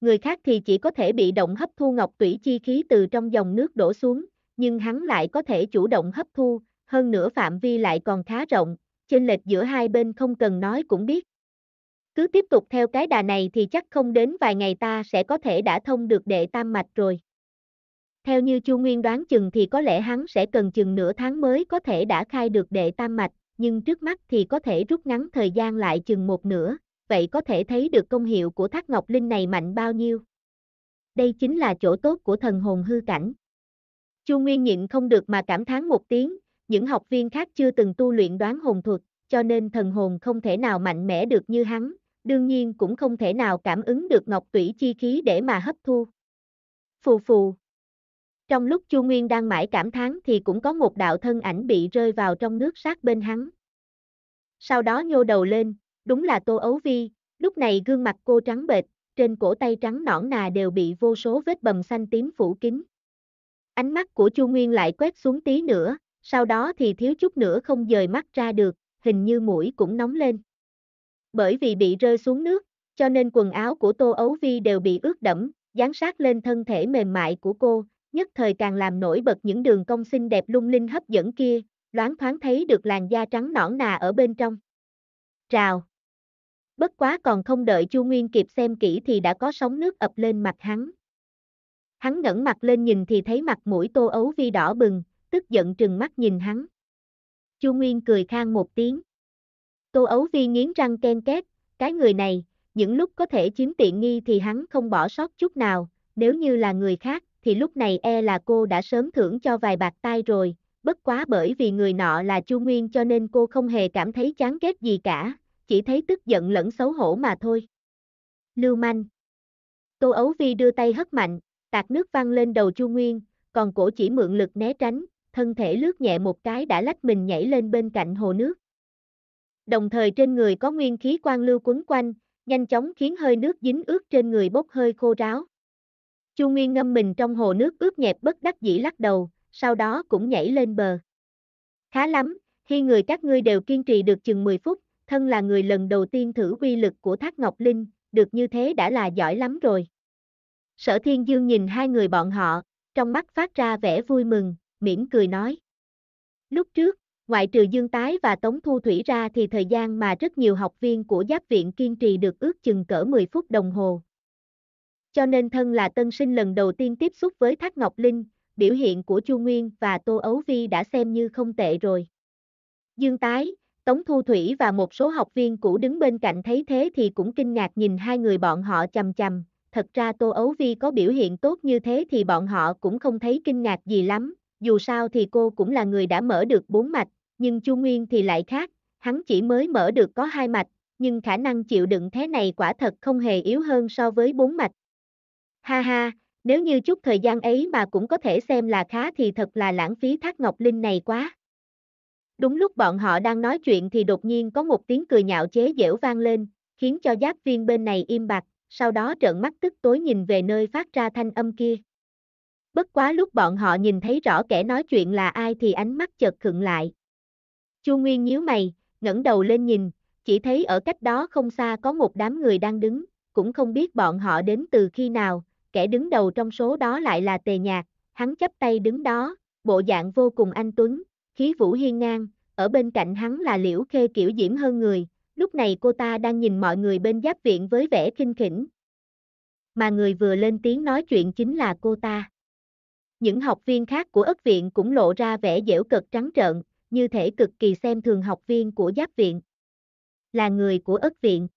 Speaker 1: Người khác thì chỉ có thể bị động hấp thu ngọc tủy chi khí từ trong dòng nước đổ xuống, nhưng hắn lại có thể chủ động hấp thu, hơn nữa phạm vi lại còn khá rộng, chênh lệch giữa hai bên không cần nói cũng biết. Cứ tiếp tục theo cái đà này thì chắc không đến vài ngày ta sẽ có thể đã thông được đệ tam mạch rồi. Theo như Chu Nguyên đoán chừng thì có lẽ hắn sẽ cần chừng nửa tháng mới có thể đã khai được đệ tam mạch, nhưng trước mắt thì có thể rút ngắn thời gian lại chừng một nửa, vậy có thể thấy được công hiệu của thác ngọc linh này mạnh bao nhiêu. Đây chính là chỗ tốt của thần hồn hư cảnh. Chu Nguyên nhịn không được mà cảm thán một tiếng, những học viên khác chưa từng tu luyện đoán hồn thuật, cho nên thần hồn không thể nào mạnh mẽ được như hắn, đương nhiên cũng không thể nào cảm ứng được ngọc tủy chi khí để mà hấp thu. Phù phù. Trong lúc Chu Nguyên đang mãi cảm thán thì cũng có một đạo thân ảnh bị rơi vào trong nước sát bên hắn. Sau đó nhô đầu lên, Đúng là Tô Ấu Vi, lúc này gương mặt cô trắng bệch, trên cổ tay trắng nõn nà đều bị vô số vết bầm xanh tím phủ kín. Ánh mắt của Chu Nguyên lại quét xuống tí nữa, sau đó thì thiếu chút nữa không dời mắt ra được, hình như mũi cũng nóng lên. Bởi vì bị rơi xuống nước, cho nên quần áo của Tô Ấu Vi đều bị ướt đẫm, dán sát lên thân thể mềm mại của cô, nhất thời càng làm nổi bật những đường cong xinh đẹp lung linh hấp dẫn kia, loáng thoáng thấy được làn da trắng nõn nà ở bên trong. Rào bất quá còn không đợi Chu Nguyên kịp xem kỹ thì đã có sóng nước ập lên mặt hắn. Hắn ngẩng mặt lên nhìn thì thấy mặt mũi Tô Ấu Vi đỏ bừng, tức giận trừng mắt nhìn hắn. Chu Nguyên cười khang một tiếng. Tô Ấu Vi nghiến răng ken két, cái người này, những lúc có thể chiếm tiện nghi thì hắn không bỏ sót chút nào, nếu như là người khác thì lúc này e là cô đã sớm thưởng cho vài bạc tay rồi, bất quá bởi vì người nọ là Chu Nguyên cho nên cô không hề cảm thấy chán ghét gì cả, chỉ thấy tức giận lẫn xấu hổ mà thôi. Lưu manh. Tô Ấu Vi đưa tay hất mạnh, tạt nước văng lên đầu Chu Nguyên, còn cổ chỉ mượn lực né tránh, thân thể lướt nhẹ một cái đã lách mình nhảy lên bên cạnh hồ nước. Đồng thời trên người có nguyên khí quang lưu quấn quanh, nhanh chóng khiến hơi nước dính ướt trên người bốc hơi khô ráo. Chu Nguyên ngâm mình trong hồ nước ướt nhẹp bất đắc dĩ lắc đầu, sau đó cũng nhảy lên bờ. Khá lắm, khi người các ngươi đều kiên trì được chừng 10 phút, thân là người lần đầu tiên thử uy lực của thác Ngọc Linh, được như thế đã là giỏi lắm rồi. Sở Thiên Dương nhìn hai người bọn họ, trong mắt phát ra vẻ vui mừng, mỉm cười nói. Lúc trước, ngoại trừ Dương Tái và Tống Thu Thủy ra thì thời gian mà rất nhiều học viên của giáp viện kiên trì được ước chừng cỡ 10 phút đồng hồ. Cho nên thân là tân sinh lần đầu tiên tiếp xúc với Thác Ngọc Linh, biểu hiện của Chu Nguyên và Tô Ấu Vi đã xem như không tệ rồi. Dương Tái, Tống Thu Thủy và một số học viên cũ đứng bên cạnh thấy thế thì cũng kinh ngạc nhìn hai người bọn họ chầm chầm, thật ra Tô Ấu Vi có biểu hiện tốt như thế thì bọn họ cũng không thấy kinh ngạc gì lắm, dù sao thì cô cũng là người đã mở được bốn mạch, nhưng Chu Nguyên thì lại khác, hắn chỉ mới mở được có hai mạch, nhưng khả năng chịu đựng thế này quả thật không hề yếu hơn so với bốn mạch. Ha ha, nếu như chút thời gian ấy mà cũng có thể xem là khá thì thật là lãng phí thác ngọc linh này quá. Đúng lúc bọn họ đang nói chuyện thì đột nhiên có một tiếng cười nhạo chế giễu vang lên, khiến cho giáp viên bên này im bặt, sau đó trợn mắt tức tối nhìn về nơi phát ra thanh âm kia. Bất quá lúc bọn họ nhìn thấy rõ kẻ nói chuyện là ai thì ánh mắt chợt khựng lại. Chu Nguyên nhíu mày, ngẩng đầu lên nhìn, chỉ thấy ở cách đó không xa có một đám người đang đứng, cũng không biết bọn họ đến từ khi nào, kẻ đứng đầu trong số đó lại là Tề Nhạc, hắn chắp tay đứng đó, bộ dạng vô cùng anh tuấn, khí vũ hiên ngang, ở bên cạnh hắn là liễu khê kiểu diễm hơn người, lúc này cô ta đang nhìn mọi người bên giáp viện với vẻ kinh khỉnh. Mà người vừa lên tiếng nói chuyện chính là cô ta. Những học viên khác của ất viện cũng lộ ra vẻ dễu cực trắng trợn, như thể cực kỳ xem thường học viên của giáp viện. Là người của ất viện.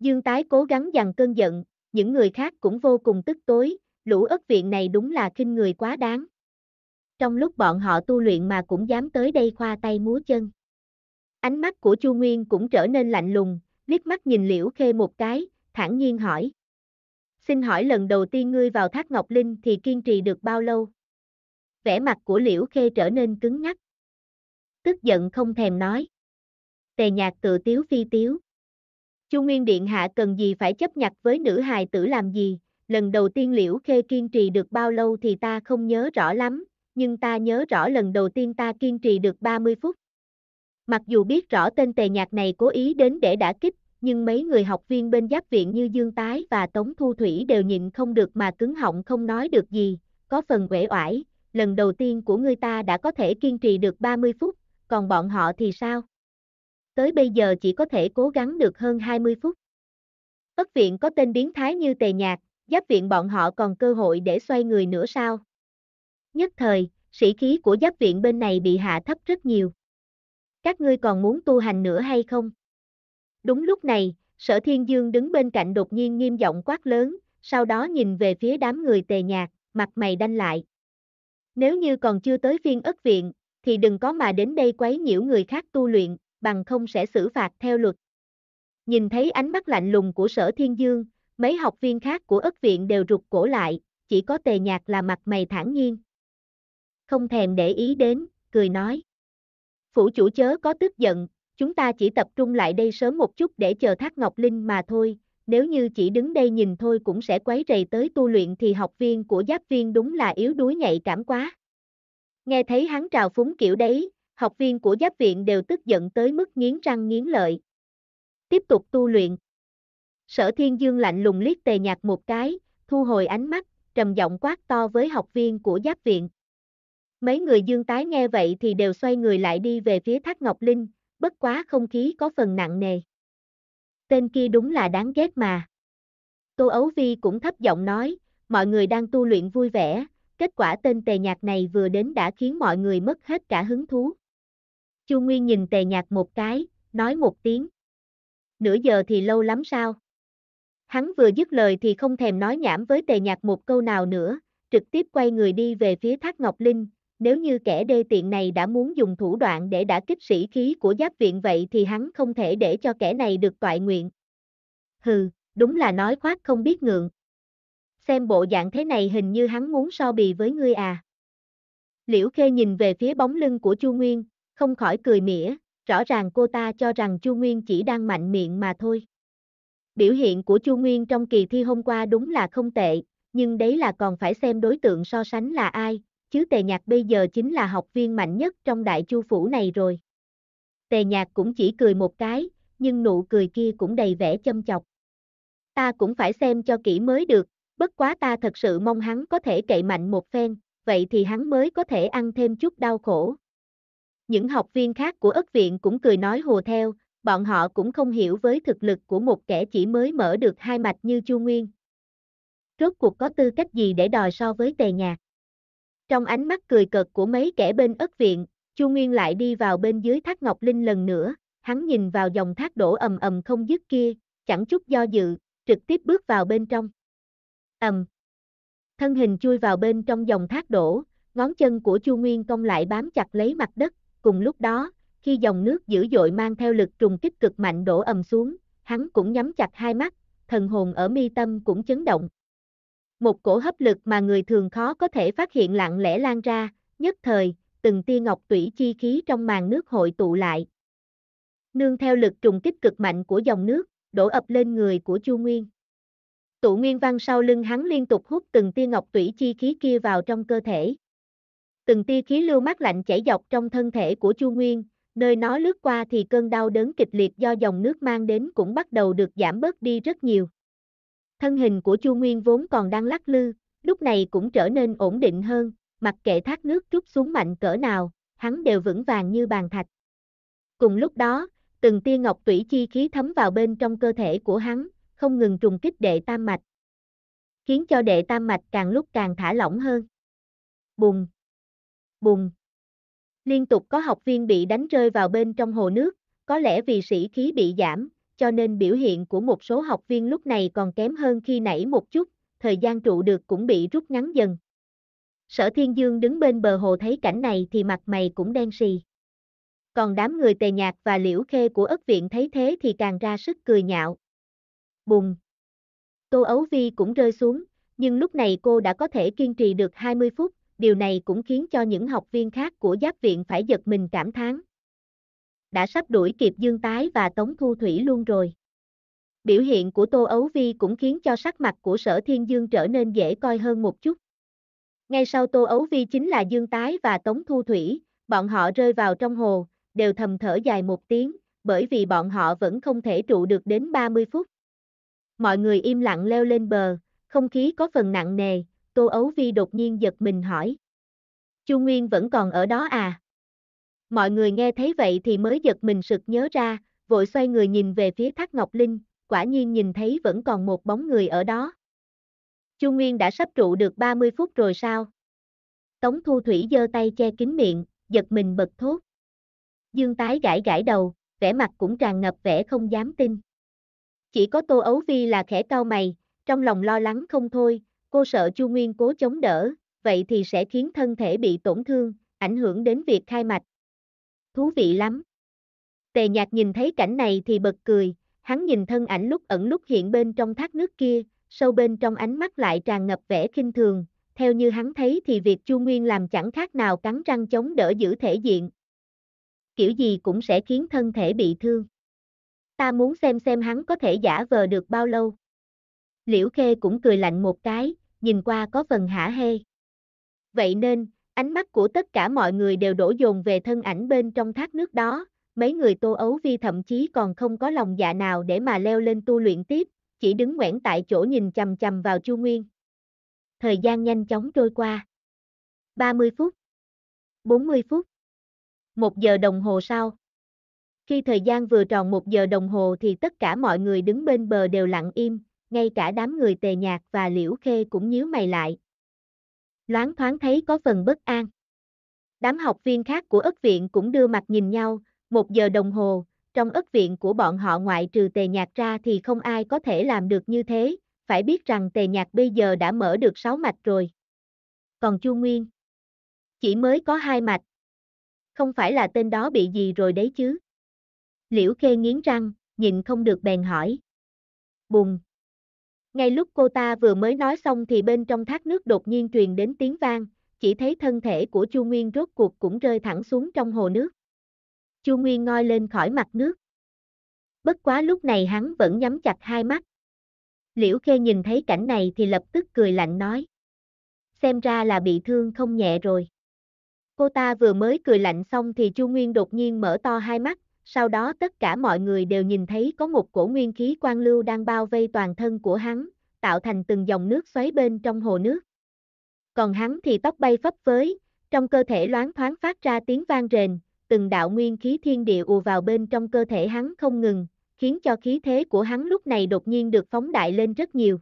Speaker 1: Dương tái cố gắng dằn cơn giận, những người khác cũng vô cùng tức tối, lũ ất viện này đúng là kinh người quá đáng trong lúc bọn họ tu luyện mà cũng dám tới đây khoa tay múa chân. Ánh mắt của Chu Nguyên cũng trở nên lạnh lùng, liếc mắt nhìn Liễu Khê một cái, thản nhiên hỏi. Xin hỏi lần đầu tiên ngươi vào thác Ngọc Linh thì kiên trì được bao lâu? Vẻ mặt của Liễu Khê trở nên cứng nhắc. Tức giận không thèm nói. Tề nhạc tự tiếu phi tiếu. Chu Nguyên Điện Hạ cần gì phải chấp nhặt với nữ hài tử làm gì, lần đầu tiên Liễu Khê kiên trì được bao lâu thì ta không nhớ rõ lắm, nhưng ta nhớ rõ lần đầu tiên ta kiên trì được 30 phút. Mặc dù biết rõ tên tề nhạc này cố ý đến để đả kích, nhưng mấy người học viên bên giáp viện như Dương Tái và Tống Thu Thủy đều nhịn không được mà cứng họng không nói được gì, có phần uể oải, lần đầu tiên của người ta đã có thể kiên trì được 30 phút, còn bọn họ thì sao? Tới bây giờ chỉ có thể cố gắng được hơn 20 phút. Ất viện có tên biến thái như tề nhạc, giáp viện bọn họ còn cơ hội để xoay người nữa sao? nhất thời, sĩ khí của giáp viện bên này bị hạ thấp rất nhiều. Các ngươi còn muốn tu hành nữa hay không? Đúng lúc này, sở thiên dương đứng bên cạnh đột nhiên nghiêm giọng quát lớn, sau đó nhìn về phía đám người tề nhạc, mặt mày đanh lại. Nếu như còn chưa tới phiên ất viện, thì đừng có mà đến đây quấy nhiễu người khác tu luyện, bằng không sẽ xử phạt theo luật. Nhìn thấy ánh mắt lạnh lùng của sở thiên dương, mấy học viên khác của ất viện đều rụt cổ lại, chỉ có tề nhạc là mặt mày thản nhiên không thèm để ý đến, cười nói. Phủ chủ chớ có tức giận, chúng ta chỉ tập trung lại đây sớm một chút để chờ Thác Ngọc Linh mà thôi, nếu như chỉ đứng đây nhìn thôi cũng sẽ quấy rầy tới tu luyện thì học viên của giáp viên đúng là yếu đuối nhạy cảm quá. Nghe thấy hắn trào phúng kiểu đấy, học viên của giáp viện đều tức giận tới mức nghiến răng nghiến lợi. Tiếp tục tu luyện. Sở Thiên Dương lạnh lùng liếc tề nhạc một cái, thu hồi ánh mắt, trầm giọng quát to với học viên của giáp viện. Mấy người dương tái nghe vậy thì đều xoay người lại đi về phía thác Ngọc Linh, bất quá không khí có phần nặng nề. Tên kia đúng là đáng ghét mà. Tô Ấu Vi cũng thấp giọng nói, mọi người đang tu luyện vui vẻ, kết quả tên tề nhạc này vừa đến đã khiến mọi người mất hết cả hứng thú. Chu Nguyên nhìn tề nhạc một cái, nói một tiếng. Nửa giờ thì lâu lắm sao? Hắn vừa dứt lời thì không thèm nói nhảm với tề nhạc một câu nào nữa, trực tiếp quay người đi về phía thác Ngọc Linh, nếu như kẻ đê tiện này đã muốn dùng thủ đoạn để đã kích sĩ khí của giáp viện vậy thì hắn không thể để cho kẻ này được toại nguyện. Hừ, đúng là nói khoác không biết ngượng. Xem bộ dạng thế này hình như hắn muốn so bì với ngươi à. Liễu Khê nhìn về phía bóng lưng của Chu Nguyên, không khỏi cười mỉa, rõ ràng cô ta cho rằng Chu Nguyên chỉ đang mạnh miệng mà thôi. Biểu hiện của Chu Nguyên trong kỳ thi hôm qua đúng là không tệ, nhưng đấy là còn phải xem đối tượng so sánh là ai, chứ tề nhạc bây giờ chính là học viên mạnh nhất trong đại chu phủ này rồi. Tề nhạc cũng chỉ cười một cái, nhưng nụ cười kia cũng đầy vẻ châm chọc. Ta cũng phải xem cho kỹ mới được, bất quá ta thật sự mong hắn có thể cậy mạnh một phen, vậy thì hắn mới có thể ăn thêm chút đau khổ. Những học viên khác của ất viện cũng cười nói hồ theo, bọn họ cũng không hiểu với thực lực của một kẻ chỉ mới mở được hai mạch như Chu Nguyên. Rốt cuộc có tư cách gì để đòi so với tề nhạc? Trong ánh mắt cười cợt của mấy kẻ bên ất viện, Chu Nguyên lại đi vào bên dưới thác Ngọc Linh lần nữa, hắn nhìn vào dòng thác đổ ầm ầm không dứt kia, chẳng chút do dự, trực tiếp bước vào bên trong. Ầm. Thân hình chui vào bên trong dòng thác đổ, ngón chân của Chu Nguyên công lại bám chặt lấy mặt đất, cùng lúc đó, khi dòng nước dữ dội mang theo lực trùng kích cực mạnh đổ ầm xuống, hắn cũng nhắm chặt hai mắt, thần hồn ở mi tâm cũng chấn động một cổ hấp lực mà người thường khó có thể phát hiện lặng lẽ lan ra, nhất thời, từng tia ngọc tủy chi khí trong màn nước hội tụ lại. Nương theo lực trùng kích cực mạnh của dòng nước, đổ ập lên người của Chu Nguyên. Tụ Nguyên Văn sau lưng hắn liên tục hút từng tia ngọc tủy chi khí kia vào trong cơ thể. Từng tia khí lưu mát lạnh chảy dọc trong thân thể của Chu Nguyên, nơi nó lướt qua thì cơn đau đớn kịch liệt do dòng nước mang đến cũng bắt đầu được giảm bớt đi rất nhiều. Thân hình của Chu Nguyên vốn còn đang lắc lư, lúc này cũng trở nên ổn định hơn, mặc kệ thác nước trút xuống mạnh cỡ nào, hắn đều vững vàng như bàn thạch. Cùng lúc đó, từng tia ngọc tủy chi khí thấm vào bên trong cơ thể của hắn, không ngừng trùng kích đệ tam mạch. Khiến cho đệ tam mạch càng lúc càng thả lỏng hơn. Bùng! Bùng! Liên tục có học viên bị đánh rơi vào bên trong hồ nước, có lẽ vì sĩ khí bị giảm, cho nên biểu hiện của một số học viên lúc này còn kém hơn khi nãy một chút, thời gian trụ được cũng bị rút ngắn dần. Sở Thiên Dương đứng bên bờ hồ thấy cảnh này thì mặt mày cũng đen xì. Còn đám người tề nhạc và liễu khê của ất viện thấy thế thì càng ra sức cười nhạo. Bùng! Tô Ấu Vi cũng rơi xuống, nhưng lúc này cô đã có thể kiên trì được 20 phút, điều này cũng khiến cho những học viên khác của giáp viện phải giật mình cảm thán đã sắp đuổi kịp Dương Tái và Tống Thu Thủy luôn rồi. Biểu hiện của Tô Ấu Vi cũng khiến cho sắc mặt của Sở Thiên Dương trở nên dễ coi hơn một chút. Ngay sau Tô Ấu Vi chính là Dương Tái và Tống Thu Thủy, bọn họ rơi vào trong hồ, đều thầm thở dài một tiếng, bởi vì bọn họ vẫn không thể trụ được đến 30 phút. Mọi người im lặng leo lên bờ, không khí có phần nặng nề, Tô Ấu Vi đột nhiên giật mình hỏi. Chu Nguyên vẫn còn ở đó à? Mọi người nghe thấy vậy thì mới giật mình sực nhớ ra, vội xoay người nhìn về phía thác Ngọc Linh, quả nhiên nhìn thấy vẫn còn một bóng người ở đó. Chu Nguyên đã sắp trụ được 30 phút rồi sao? Tống Thu Thủy giơ tay che kín miệng, giật mình bật thốt. Dương Tái gãi gãi đầu, vẻ mặt cũng tràn ngập vẻ không dám tin. Chỉ có Tô Ấu Vi là khẽ cao mày, trong lòng lo lắng không thôi, cô sợ Chu Nguyên cố chống đỡ, vậy thì sẽ khiến thân thể bị tổn thương, ảnh hưởng đến việc khai mạch, thú vị lắm. Tề nhạc nhìn thấy cảnh này thì bật cười, hắn nhìn thân ảnh lúc ẩn lúc hiện bên trong thác nước kia, sâu bên trong ánh mắt lại tràn ngập vẻ kinh thường, theo như hắn thấy thì việc Chu Nguyên làm chẳng khác nào cắn răng chống đỡ giữ thể diện. Kiểu gì cũng sẽ khiến thân thể bị thương. Ta muốn xem xem hắn có thể giả vờ được bao lâu. Liễu Khê cũng cười lạnh một cái, nhìn qua có phần hả hê. Vậy nên, Ánh mắt của tất cả mọi người đều đổ dồn về thân ảnh bên trong thác nước đó, mấy người Tô Ấu Vi thậm chí còn không có lòng dạ nào để mà leo lên tu luyện tiếp, chỉ đứng ngoẻn tại chỗ nhìn chằm chằm vào Chu Nguyên. Thời gian nhanh chóng trôi qua. 30 phút. 40 phút. Một giờ đồng hồ sau. Khi thời gian vừa tròn một giờ đồng hồ thì tất cả mọi người đứng bên bờ đều lặng im, ngay cả đám người tề nhạc và liễu khê cũng nhíu mày lại, loáng thoáng thấy có phần bất an. Đám học viên khác của ất viện cũng đưa mặt nhìn nhau, một giờ đồng hồ, trong ất viện của bọn họ ngoại trừ tề nhạc ra thì không ai có thể làm được như thế, phải biết rằng tề nhạc bây giờ đã mở được 6 mạch rồi. Còn Chu Nguyên, chỉ mới có hai mạch. Không phải là tên đó bị gì rồi đấy chứ. Liễu Khê nghiến răng, nhìn không được bèn hỏi. Bùng, ngay lúc cô ta vừa mới nói xong thì bên trong thác nước đột nhiên truyền đến tiếng vang, chỉ thấy thân thể của Chu Nguyên rốt cuộc cũng rơi thẳng xuống trong hồ nước. Chu Nguyên ngoi lên khỏi mặt nước. Bất quá lúc này hắn vẫn nhắm chặt hai mắt. Liễu Khê nhìn thấy cảnh này thì lập tức cười lạnh nói. Xem ra là bị thương không nhẹ rồi. Cô ta vừa mới cười lạnh xong thì Chu Nguyên đột nhiên mở to hai mắt, sau đó tất cả mọi người đều nhìn thấy có một cổ nguyên khí quang lưu đang bao vây toàn thân của hắn, tạo thành từng dòng nước xoáy bên trong hồ nước. Còn hắn thì tóc bay phấp phới, trong cơ thể loáng thoáng phát ra tiếng vang rền, từng đạo nguyên khí thiên địa ùa vào bên trong cơ thể hắn không ngừng, khiến cho khí thế của hắn lúc này đột nhiên được phóng đại lên rất nhiều.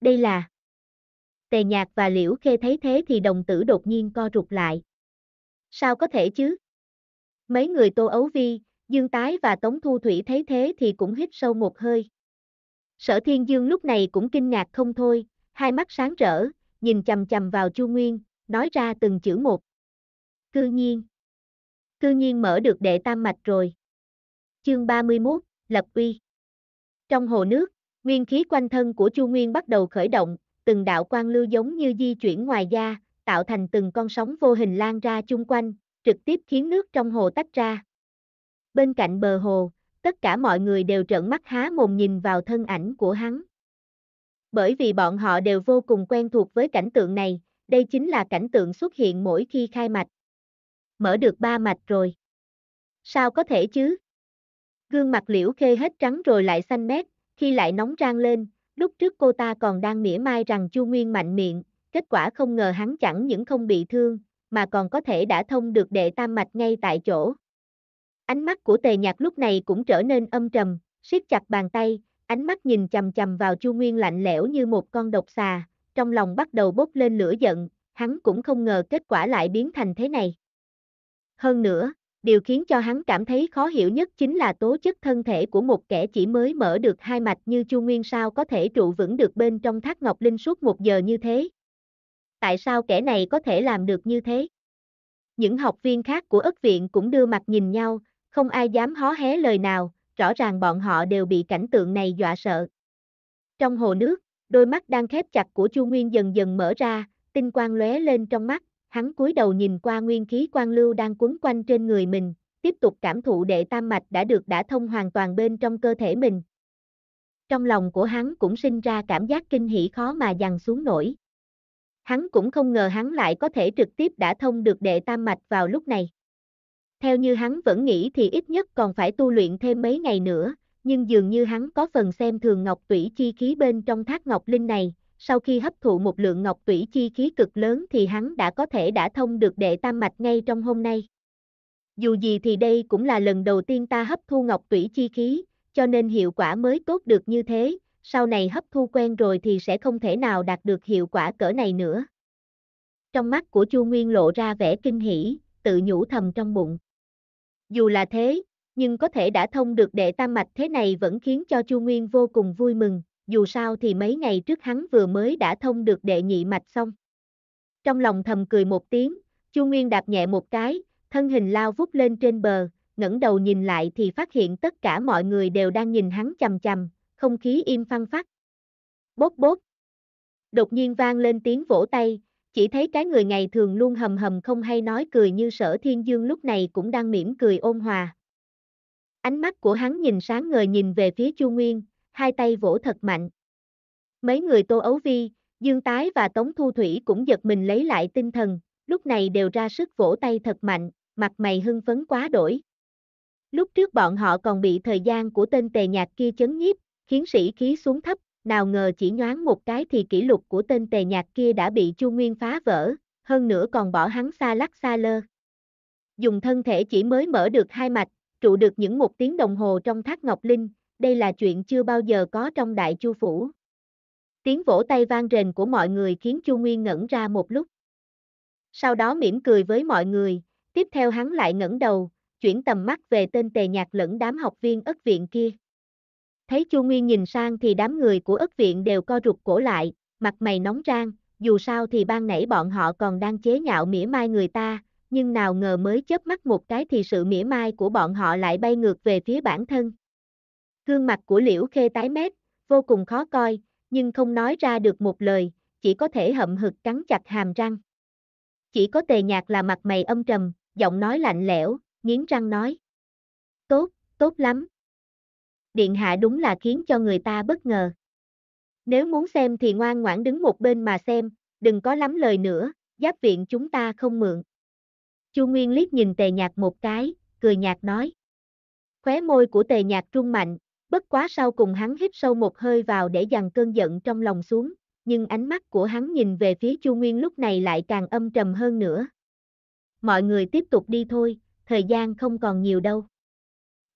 Speaker 1: Đây là Tề nhạc và liễu khê thấy thế thì đồng tử đột nhiên co rụt lại. Sao có thể chứ? Mấy người tô ấu vi, Dương Tái và Tống Thu Thủy thấy thế thì cũng hít sâu một hơi. Sở Thiên Dương lúc này cũng kinh ngạc không thôi, hai mắt sáng rỡ, nhìn chầm chầm vào Chu Nguyên, nói ra từng chữ một. Cư nhiên. Cư nhiên mở được đệ tam mạch rồi. Chương 31, Lập Uy. Trong hồ nước, nguyên khí quanh thân của Chu Nguyên bắt đầu khởi động, từng đạo quang lưu giống như di chuyển ngoài da, tạo thành từng con sóng vô hình lan ra chung quanh, trực tiếp khiến nước trong hồ tách ra bên cạnh bờ hồ, tất cả mọi người đều trợn mắt há mồm nhìn vào thân ảnh của hắn. Bởi vì bọn họ đều vô cùng quen thuộc với cảnh tượng này, đây chính là cảnh tượng xuất hiện mỗi khi khai mạch. Mở được ba mạch rồi. Sao có thể chứ? Gương mặt liễu khê hết trắng rồi lại xanh mét, khi lại nóng rang lên, lúc trước cô ta còn đang mỉa mai rằng Chu Nguyên mạnh miệng, kết quả không ngờ hắn chẳng những không bị thương, mà còn có thể đã thông được đệ tam mạch ngay tại chỗ. Ánh mắt của tề nhạc lúc này cũng trở nên âm trầm, siết chặt bàn tay, ánh mắt nhìn chầm chầm vào Chu Nguyên lạnh lẽo như một con độc xà, trong lòng bắt đầu bốc lên lửa giận, hắn cũng không ngờ kết quả lại biến thành thế này. Hơn nữa, điều khiến cho hắn cảm thấy khó hiểu nhất chính là tố chất thân thể của một kẻ chỉ mới mở được hai mạch như Chu Nguyên sao có thể trụ vững được bên trong thác Ngọc Linh suốt một giờ như thế. Tại sao kẻ này có thể làm được như thế? Những học viên khác của ất viện cũng đưa mặt nhìn nhau, không ai dám hó hé lời nào, rõ ràng bọn họ đều bị cảnh tượng này dọa sợ. Trong hồ nước, đôi mắt đang khép chặt của Chu Nguyên dần dần mở ra, tinh quang lóe lên trong mắt, hắn cúi đầu nhìn qua nguyên khí quang lưu đang quấn quanh trên người mình, tiếp tục cảm thụ đệ tam mạch đã được đã thông hoàn toàn bên trong cơ thể mình. Trong lòng của hắn cũng sinh ra cảm giác kinh hỉ khó mà dằn xuống nổi. Hắn cũng không ngờ hắn lại có thể trực tiếp đã thông được đệ tam mạch vào lúc này. Theo như hắn vẫn nghĩ thì ít nhất còn phải tu luyện thêm mấy ngày nữa, nhưng dường như hắn có phần xem thường ngọc tủy chi khí bên trong thác ngọc linh này, sau khi hấp thụ một lượng ngọc tủy chi khí cực lớn thì hắn đã có thể đã thông được đệ tam mạch ngay trong hôm nay. Dù gì thì đây cũng là lần đầu tiên ta hấp thu ngọc tủy chi khí, cho nên hiệu quả mới tốt được như thế, sau này hấp thu quen rồi thì sẽ không thể nào đạt được hiệu quả cỡ này nữa. Trong mắt của Chu Nguyên lộ ra vẻ kinh hỉ, tự nhủ thầm trong bụng. Dù là thế, nhưng có thể đã thông được đệ tam mạch thế này vẫn khiến cho Chu Nguyên vô cùng vui mừng, dù sao thì mấy ngày trước hắn vừa mới đã thông được đệ nhị mạch xong. Trong lòng thầm cười một tiếng, Chu Nguyên đạp nhẹ một cái, thân hình lao vút lên trên bờ, ngẩng đầu nhìn lại thì phát hiện tất cả mọi người đều đang nhìn hắn chằm chằm, không khí im phăng phát. Bốp bốp. Đột nhiên vang lên tiếng vỗ tay, chỉ thấy cái người ngày thường luôn hầm hầm không hay nói cười như sở thiên dương lúc này cũng đang mỉm cười ôn hòa. Ánh mắt của hắn nhìn sáng ngời nhìn về phía Chu Nguyên, hai tay vỗ thật mạnh. Mấy người Tô Ấu Vi, Dương Tái và Tống Thu Thủy cũng giật mình lấy lại tinh thần, lúc này đều ra sức vỗ tay thật mạnh, mặt mày hưng phấn quá đổi. Lúc trước bọn họ còn bị thời gian của tên tề nhạc kia chấn nhiếp, khiến sĩ khí xuống thấp, nào ngờ chỉ nhoáng một cái thì kỷ lục của tên tề nhạc kia đã bị Chu Nguyên phá vỡ, hơn nữa còn bỏ hắn xa lắc xa lơ. Dùng thân thể chỉ mới mở được hai mạch, trụ được những một tiếng đồng hồ trong thác Ngọc Linh, đây là chuyện chưa bao giờ có trong đại chu phủ. Tiếng vỗ tay vang rền của mọi người khiến Chu Nguyên ngẩn ra một lúc. Sau đó mỉm cười với mọi người, tiếp theo hắn lại ngẩng đầu, chuyển tầm mắt về tên tề nhạc lẫn đám học viên ất viện kia. Thấy Chu Nguyên nhìn sang thì đám người của ất viện đều co rụt cổ lại, mặt mày nóng rang, dù sao thì ban nãy bọn họ còn đang chế nhạo mỉa mai người ta, nhưng nào ngờ mới chớp mắt một cái thì sự mỉa mai của bọn họ lại bay ngược về phía bản thân. Gương mặt của Liễu Khê tái mét, vô cùng khó coi, nhưng không nói ra được một lời, chỉ có thể hậm hực cắn chặt hàm răng. Chỉ có tề nhạc là mặt mày âm trầm, giọng nói lạnh lẽo, nghiến răng nói. Tốt, tốt lắm, điện hạ đúng là khiến cho người ta bất ngờ. Nếu muốn xem thì ngoan ngoãn đứng một bên mà xem, đừng có lắm lời nữa, giáp viện chúng ta không mượn. Chu Nguyên liếc nhìn tề nhạc một cái, cười nhạt nói. Khóe môi của tề nhạc trung mạnh, bất quá sau cùng hắn hít sâu một hơi vào để dằn cơn giận trong lòng xuống, nhưng ánh mắt của hắn nhìn về phía Chu Nguyên lúc này lại càng âm trầm hơn nữa. Mọi người tiếp tục đi thôi, thời gian không còn nhiều đâu.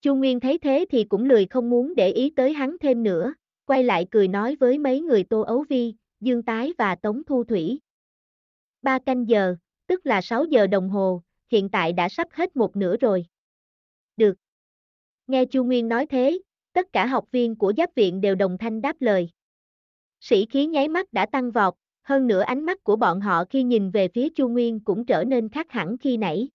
Speaker 1: Chu Nguyên thấy thế thì cũng lười không muốn để ý tới hắn thêm nữa, quay lại cười nói với mấy người Tô Ấu Vi, Dương Tái và Tống Thu Thủy. Ba canh giờ, tức là 6 giờ đồng hồ, hiện tại đã sắp hết một nửa rồi. Được. Nghe Chu Nguyên nói thế, tất cả học viên của giáp viện đều đồng thanh đáp lời. Sĩ khí nháy mắt đã tăng vọt, hơn nữa ánh mắt của bọn họ khi nhìn về phía Chu Nguyên cũng trở nên khác hẳn khi nãy.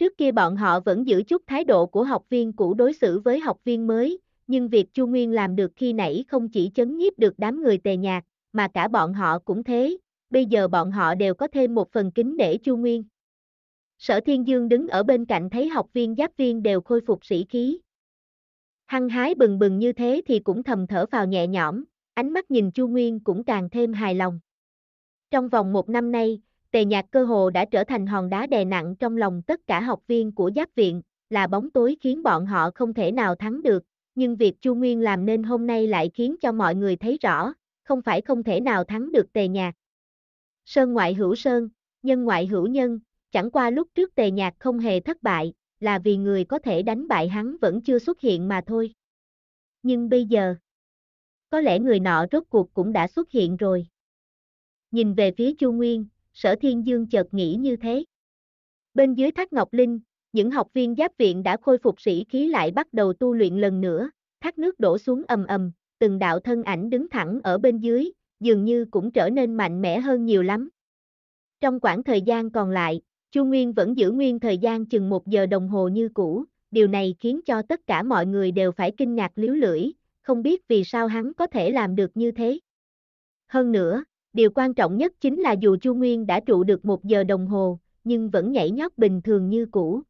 Speaker 1: Trước kia bọn họ vẫn giữ chút thái độ của học viên cũ đối xử với học viên mới, nhưng việc Chu Nguyên làm được khi nãy không chỉ chấn nhiếp được đám người tề nhạc, mà cả bọn họ cũng thế, bây giờ bọn họ đều có thêm một phần kính để Chu Nguyên. Sở Thiên Dương đứng ở bên cạnh thấy học viên giáp viên đều khôi phục sĩ khí. Hăng hái bừng bừng như thế thì cũng thầm thở vào nhẹ nhõm, ánh mắt nhìn Chu Nguyên cũng càng thêm hài lòng. Trong vòng một năm nay, Tề nhạc cơ hồ đã trở thành hòn đá đè nặng trong lòng tất cả học viên của giáp viện, là bóng tối khiến bọn họ không thể nào thắng được, nhưng việc Chu Nguyên làm nên hôm nay lại khiến cho mọi người thấy rõ, không phải không thể nào thắng được tề nhạc. Sơn ngoại hữu sơn, nhân ngoại hữu nhân, chẳng qua lúc trước tề nhạc không hề thất bại, là vì người có thể đánh bại hắn vẫn chưa xuất hiện mà thôi. Nhưng bây giờ, có lẽ người nọ rốt cuộc cũng đã xuất hiện rồi. Nhìn về phía Chu Nguyên, sở thiên dương chợt nghĩ như thế. Bên dưới thác Ngọc Linh, những học viên giáp viện đã khôi phục sĩ khí lại bắt đầu tu luyện lần nữa, thác nước đổ xuống ầm ầm, từng đạo thân ảnh đứng thẳng ở bên dưới, dường như cũng trở nên mạnh mẽ hơn nhiều lắm. Trong khoảng thời gian còn lại, Chu Nguyên vẫn giữ nguyên thời gian chừng một giờ đồng hồ như cũ, điều này khiến cho tất cả mọi người đều phải kinh ngạc liếu lưỡi, không biết vì sao hắn có thể làm được như thế. Hơn nữa, Điều quan trọng nhất chính là dù Chu Nguyên đã trụ được một giờ đồng hồ, nhưng vẫn nhảy nhót bình thường như cũ.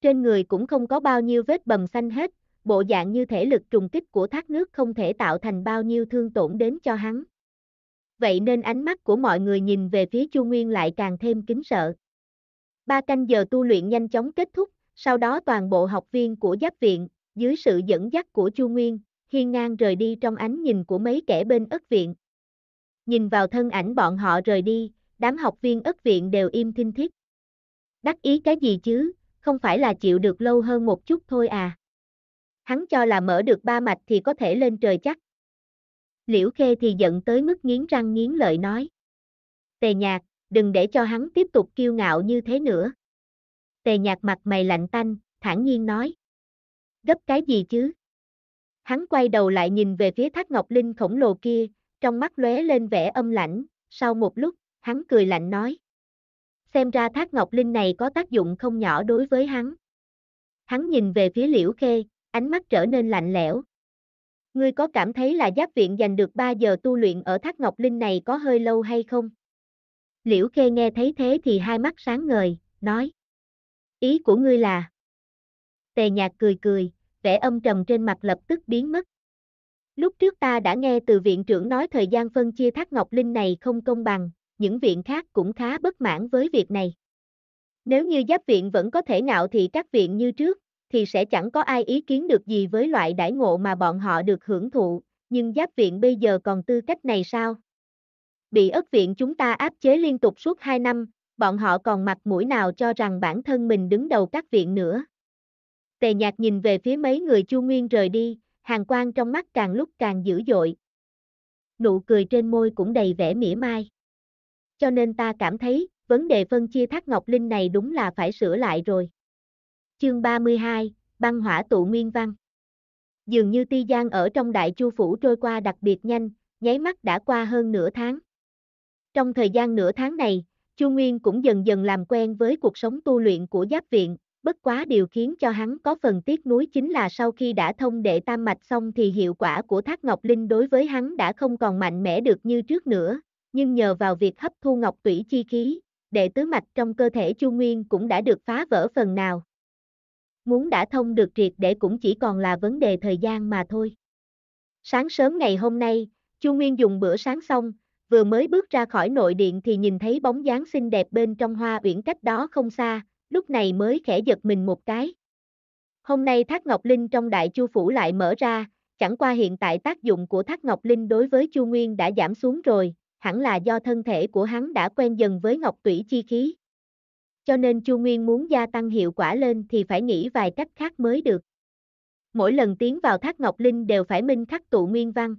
Speaker 1: Trên người cũng không có bao nhiêu vết bầm xanh hết, bộ dạng như thể lực trùng kích của thác nước không thể tạo thành bao nhiêu thương tổn đến cho hắn. Vậy nên ánh mắt của mọi người nhìn về phía Chu Nguyên lại càng thêm kính sợ. Ba canh giờ tu luyện nhanh chóng kết thúc, sau đó toàn bộ học viên của giáp viện, dưới sự dẫn dắt của Chu Nguyên, hiên ngang rời đi trong ánh nhìn của mấy kẻ bên ất viện nhìn vào thân ảnh bọn họ rời đi, đám học viên ất viện đều im thinh thiết. Đắc ý cái gì chứ, không phải là chịu được lâu hơn một chút thôi à. Hắn cho là mở được ba mạch thì có thể lên trời chắc. Liễu Khê thì giận tới mức nghiến răng nghiến lợi nói. Tề nhạc, đừng để cho hắn tiếp tục kiêu ngạo như thế nữa. Tề nhạc mặt mày lạnh tanh, thản nhiên nói. Gấp cái gì chứ? Hắn quay đầu lại nhìn về phía thác ngọc linh khổng lồ kia, trong mắt lóe lên vẻ âm lãnh, sau một lúc, hắn cười lạnh nói. Xem ra thác ngọc linh này có tác dụng không nhỏ đối với hắn. Hắn nhìn về phía liễu khê, ánh mắt trở nên lạnh lẽo. Ngươi có cảm thấy là giáp viện dành được 3 giờ tu luyện ở thác ngọc linh này có hơi lâu hay không? Liễu khê nghe thấy thế thì hai mắt sáng ngời, nói. Ý của ngươi là... Tề nhạc cười cười, vẻ âm trầm trên mặt lập tức biến mất. Lúc trước ta đã nghe từ viện trưởng nói thời gian phân chia thác Ngọc Linh này không công bằng, những viện khác cũng khá bất mãn với việc này. Nếu như giáp viện vẫn có thể ngạo thì các viện như trước, thì sẽ chẳng có ai ý kiến được gì với loại đãi ngộ mà bọn họ được hưởng thụ, nhưng giáp viện bây giờ còn tư cách này sao? Bị ất viện chúng ta áp chế liên tục suốt 2 năm, bọn họ còn mặt mũi nào cho rằng bản thân mình đứng đầu các viện nữa. Tề nhạc nhìn về phía mấy người chu nguyên rời đi, hàng quang trong mắt càng lúc càng dữ dội. Nụ cười trên môi cũng đầy vẻ mỉa mai. Cho nên ta cảm thấy, vấn đề phân chia thác ngọc linh này đúng là phải sửa lại rồi. Chương 32, băng hỏa tụ nguyên văn. Dường như ti giang ở trong đại chu phủ trôi qua đặc biệt nhanh, nháy mắt đã qua hơn nửa tháng. Trong thời gian nửa tháng này, Chu Nguyên cũng dần dần làm quen với cuộc sống tu luyện của giáp viện, bất quá điều khiến cho hắn có phần tiếc nuối chính là sau khi đã thông đệ tam mạch xong thì hiệu quả của thác ngọc linh đối với hắn đã không còn mạnh mẽ được như trước nữa, nhưng nhờ vào việc hấp thu ngọc tủy chi khí, đệ tứ mạch trong cơ thể Chu Nguyên cũng đã được phá vỡ phần nào. Muốn đã thông được triệt để cũng chỉ còn là vấn đề thời gian mà thôi. Sáng sớm ngày hôm nay, Chu Nguyên dùng bữa sáng xong, vừa mới bước ra khỏi nội điện thì nhìn thấy bóng dáng xinh đẹp bên trong hoa uyển cách đó không xa, lúc này mới khẽ giật mình một cái. Hôm nay Thác Ngọc Linh trong đại chu phủ lại mở ra, chẳng qua hiện tại tác dụng của Thác Ngọc Linh đối với Chu Nguyên đã giảm xuống rồi, hẳn là do thân thể của hắn đã quen dần với Ngọc Tủy chi khí. Cho nên Chu Nguyên muốn gia tăng hiệu quả lên thì phải nghĩ vài cách khác mới được. Mỗi lần tiến vào Thác Ngọc Linh đều phải minh khắc tụ nguyên văn.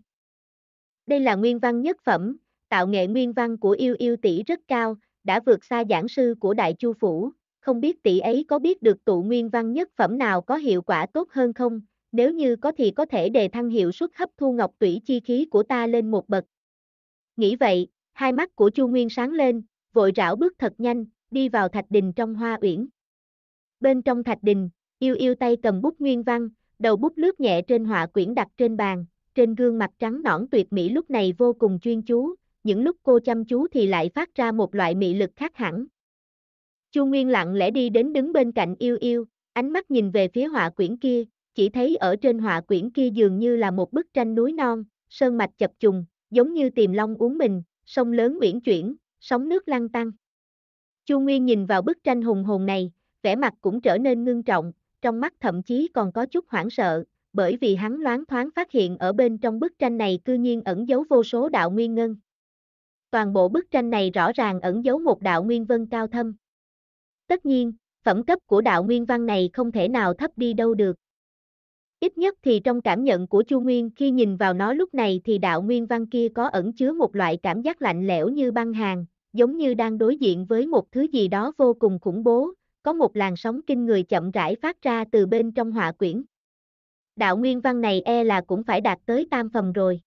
Speaker 1: Đây là nguyên văn nhất phẩm, tạo nghệ nguyên văn của yêu yêu tỷ rất cao, đã vượt xa giảng sư của Đại Chu Phủ, không biết tỷ ấy có biết được tụ nguyên văn nhất phẩm nào có hiệu quả tốt hơn không, nếu như có thì có thể đề thăng hiệu suất hấp thu ngọc tủy chi khí của ta lên một bậc. Nghĩ vậy, hai mắt của Chu Nguyên sáng lên, vội rảo bước thật nhanh, đi vào thạch đình trong hoa uyển. Bên trong thạch đình, yêu yêu tay cầm bút nguyên văn, đầu bút lướt nhẹ trên họa quyển đặt trên bàn, trên gương mặt trắng nõn tuyệt mỹ lúc này vô cùng chuyên chú, những lúc cô chăm chú thì lại phát ra một loại mị lực khác hẳn, Chu Nguyên lặng lẽ đi đến đứng bên cạnh yêu yêu, ánh mắt nhìn về phía họa quyển kia, chỉ thấy ở trên họa quyển kia dường như là một bức tranh núi non, sơn mạch chập trùng, giống như tiềm long uống mình, sông lớn uyển chuyển, sóng nước lăn tăng. Chu Nguyên nhìn vào bức tranh hùng hồn này, vẻ mặt cũng trở nên ngưng trọng, trong mắt thậm chí còn có chút hoảng sợ, bởi vì hắn loáng thoáng phát hiện ở bên trong bức tranh này cư nhiên ẩn giấu vô số đạo nguyên ngân. Toàn bộ bức tranh này rõ ràng ẩn giấu một đạo nguyên vân cao thâm, Tất nhiên, phẩm cấp của đạo nguyên văn này không thể nào thấp đi đâu được. Ít nhất thì trong cảm nhận của Chu Nguyên khi nhìn vào nó lúc này thì đạo nguyên văn kia có ẩn chứa một loại cảm giác lạnh lẽo như băng hàng, giống như đang đối diện với một thứ gì đó vô cùng khủng bố, có một làn sóng kinh người chậm rãi phát ra từ bên trong họa quyển. Đạo nguyên văn này e là cũng phải đạt tới tam phẩm rồi.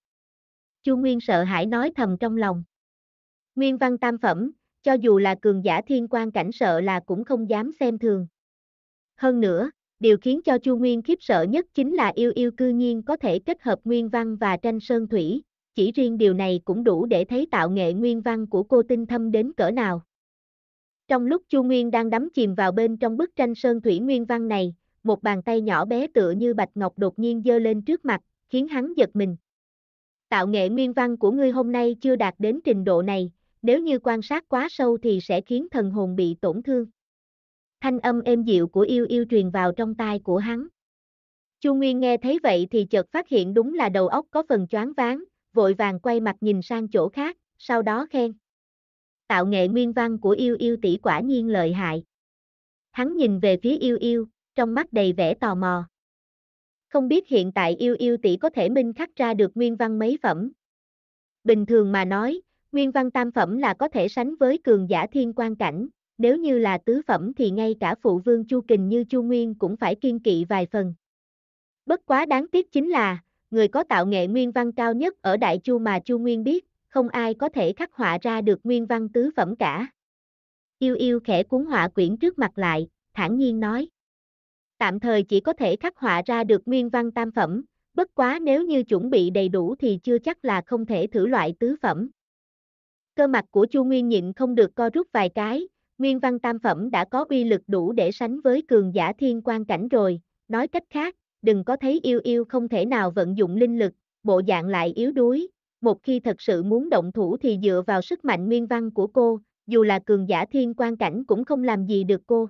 Speaker 1: Chu Nguyên sợ hãi nói thầm trong lòng. Nguyên văn tam phẩm, cho dù là cường giả thiên quan cảnh sợ là cũng không dám xem thường. Hơn nữa, điều khiến cho Chu Nguyên khiếp sợ nhất chính là yêu yêu cư nhiên có thể kết hợp nguyên văn và tranh sơn thủy, chỉ riêng điều này cũng đủ để thấy tạo nghệ nguyên văn của cô tinh thâm đến cỡ nào. Trong lúc Chu Nguyên đang đắm chìm vào bên trong bức tranh sơn thủy nguyên văn này, một bàn tay nhỏ bé tựa như bạch ngọc đột nhiên giơ lên trước mặt, khiến hắn giật mình. Tạo nghệ nguyên văn của ngươi hôm nay chưa đạt đến trình độ này, nếu như quan sát quá sâu thì sẽ khiến thần hồn bị tổn thương. Thanh âm êm dịu của yêu yêu truyền vào trong tai của hắn. Chu Nguyên nghe thấy vậy thì chợt phát hiện đúng là đầu óc có phần choáng váng, vội vàng quay mặt nhìn sang chỗ khác, sau đó khen. Tạo nghệ nguyên văn của yêu yêu tỷ quả nhiên lợi hại. Hắn nhìn về phía yêu yêu, trong mắt đầy vẻ tò mò. Không biết hiện tại yêu yêu tỷ có thể minh khắc ra được nguyên văn mấy phẩm. Bình thường mà nói, Nguyên văn tam phẩm là có thể sánh với cường giả thiên quan cảnh, nếu như là tứ phẩm thì ngay cả phụ vương Chu Kình như Chu Nguyên cũng phải kiên kỵ vài phần. Bất quá đáng tiếc chính là, người có tạo nghệ nguyên văn cao nhất ở Đại Chu mà Chu Nguyên biết, không ai có thể khắc họa ra được nguyên văn tứ phẩm cả. Yêu yêu khẽ cuốn họa quyển trước mặt lại, thản nhiên nói. Tạm thời chỉ có thể khắc họa ra được nguyên văn tam phẩm, bất quá nếu như chuẩn bị đầy đủ thì chưa chắc là không thể thử loại tứ phẩm. Cơ mặt của Chu Nguyên nhịn không được co rút vài cái, Nguyên Văn Tam Phẩm đã có uy lực đủ để sánh với cường giả thiên quan cảnh rồi, nói cách khác, đừng có thấy yêu yêu không thể nào vận dụng linh lực, bộ dạng lại yếu đuối, một khi thật sự muốn động thủ thì dựa vào sức mạnh Nguyên Văn của cô, dù là cường giả thiên quan cảnh cũng không làm gì được cô.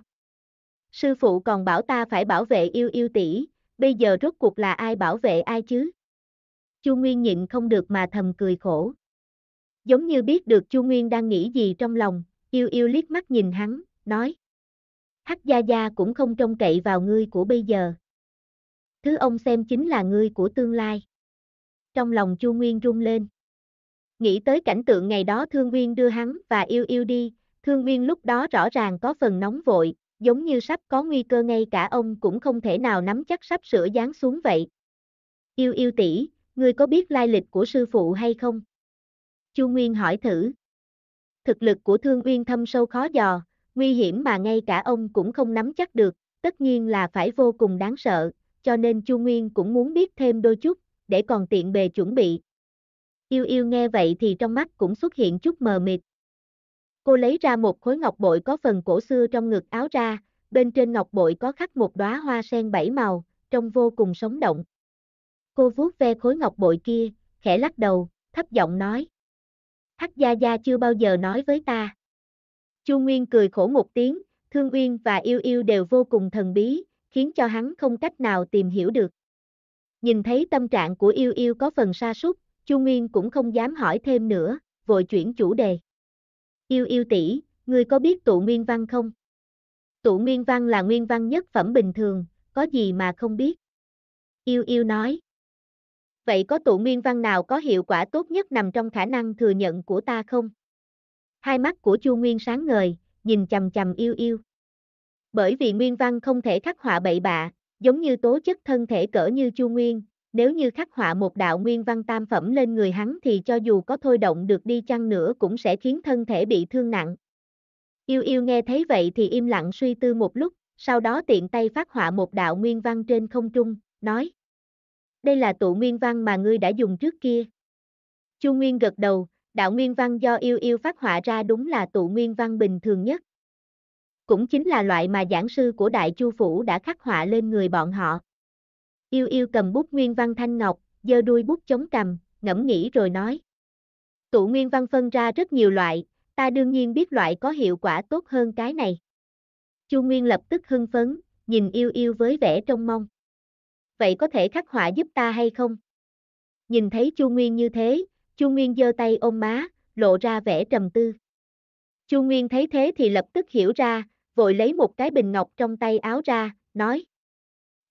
Speaker 1: Sư phụ còn bảo ta phải bảo vệ yêu yêu tỷ, bây giờ rốt cuộc là ai bảo vệ ai chứ? Chu Nguyên nhịn không được mà thầm cười khổ giống như biết được Chu Nguyên đang nghĩ gì trong lòng, yêu yêu liếc mắt nhìn hắn, nói. Hắc Gia Gia cũng không trông cậy vào ngươi của bây giờ. Thứ ông xem chính là ngươi của tương lai. Trong lòng Chu Nguyên rung lên. Nghĩ tới cảnh tượng ngày đó Thương Nguyên đưa hắn và yêu yêu đi, Thương Nguyên lúc đó rõ ràng có phần nóng vội, giống như sắp có nguy cơ ngay cả ông cũng không thể nào nắm chắc sắp sửa dán xuống vậy. Yêu yêu tỷ, ngươi có biết lai lịch của sư phụ hay không? Chu Nguyên hỏi thử. Thực lực của Thương Uyên thâm sâu khó dò, nguy hiểm mà ngay cả ông cũng không nắm chắc được, tất nhiên là phải vô cùng đáng sợ, cho nên Chu Nguyên cũng muốn biết thêm đôi chút, để còn tiện bề chuẩn bị. Yêu yêu nghe vậy thì trong mắt cũng xuất hiện chút mờ mịt. Cô lấy ra một khối ngọc bội có phần cổ xưa trong ngực áo ra, bên trên ngọc bội có khắc một đóa hoa sen bảy màu, trông vô cùng sống động. Cô vuốt ve khối ngọc bội kia, khẽ lắc đầu, thấp giọng nói. Hắc Gia Gia chưa bao giờ nói với ta. Chu Nguyên cười khổ một tiếng, Thương Uyên và Yêu Yêu đều vô cùng thần bí, khiến cho hắn không cách nào tìm hiểu được. Nhìn thấy tâm trạng của Yêu Yêu có phần sa sút, Chu Nguyên cũng không dám hỏi thêm nữa, vội chuyển chủ đề. Yêu Yêu tỷ, ngươi có biết tụ nguyên văn không? Tụ nguyên văn là nguyên văn nhất phẩm bình thường, có gì mà không biết? Yêu Yêu nói vậy có tụ nguyên văn nào có hiệu quả tốt nhất nằm trong khả năng thừa nhận của ta không? Hai mắt của Chu Nguyên sáng ngời, nhìn chầm chầm yêu yêu. Bởi vì nguyên văn không thể khắc họa bậy bạ, giống như tố chất thân thể cỡ như Chu Nguyên, nếu như khắc họa một đạo nguyên văn tam phẩm lên người hắn thì cho dù có thôi động được đi chăng nữa cũng sẽ khiến thân thể bị thương nặng. Yêu yêu nghe thấy vậy thì im lặng suy tư một lúc, sau đó tiện tay phát họa một đạo nguyên văn trên không trung, nói đây là tụ nguyên văn mà ngươi đã dùng trước kia. Chu Nguyên gật đầu, đạo nguyên văn do yêu yêu phát họa ra đúng là tụ nguyên văn bình thường nhất. Cũng chính là loại mà giảng sư của Đại Chu Phủ đã khắc họa lên người bọn họ. Yêu yêu cầm bút nguyên văn thanh ngọc, giơ đuôi bút chống cầm, ngẫm nghĩ rồi nói. Tụ nguyên văn phân ra rất nhiều loại, ta đương nhiên biết loại có hiệu quả tốt hơn cái này. Chu Nguyên lập tức hưng phấn, nhìn yêu yêu với vẻ trông mong vậy có thể khắc họa giúp ta hay không? Nhìn thấy Chu Nguyên như thế, Chu Nguyên giơ tay ôm má, lộ ra vẻ trầm tư. Chu Nguyên thấy thế thì lập tức hiểu ra, vội lấy một cái bình ngọc trong tay áo ra, nói.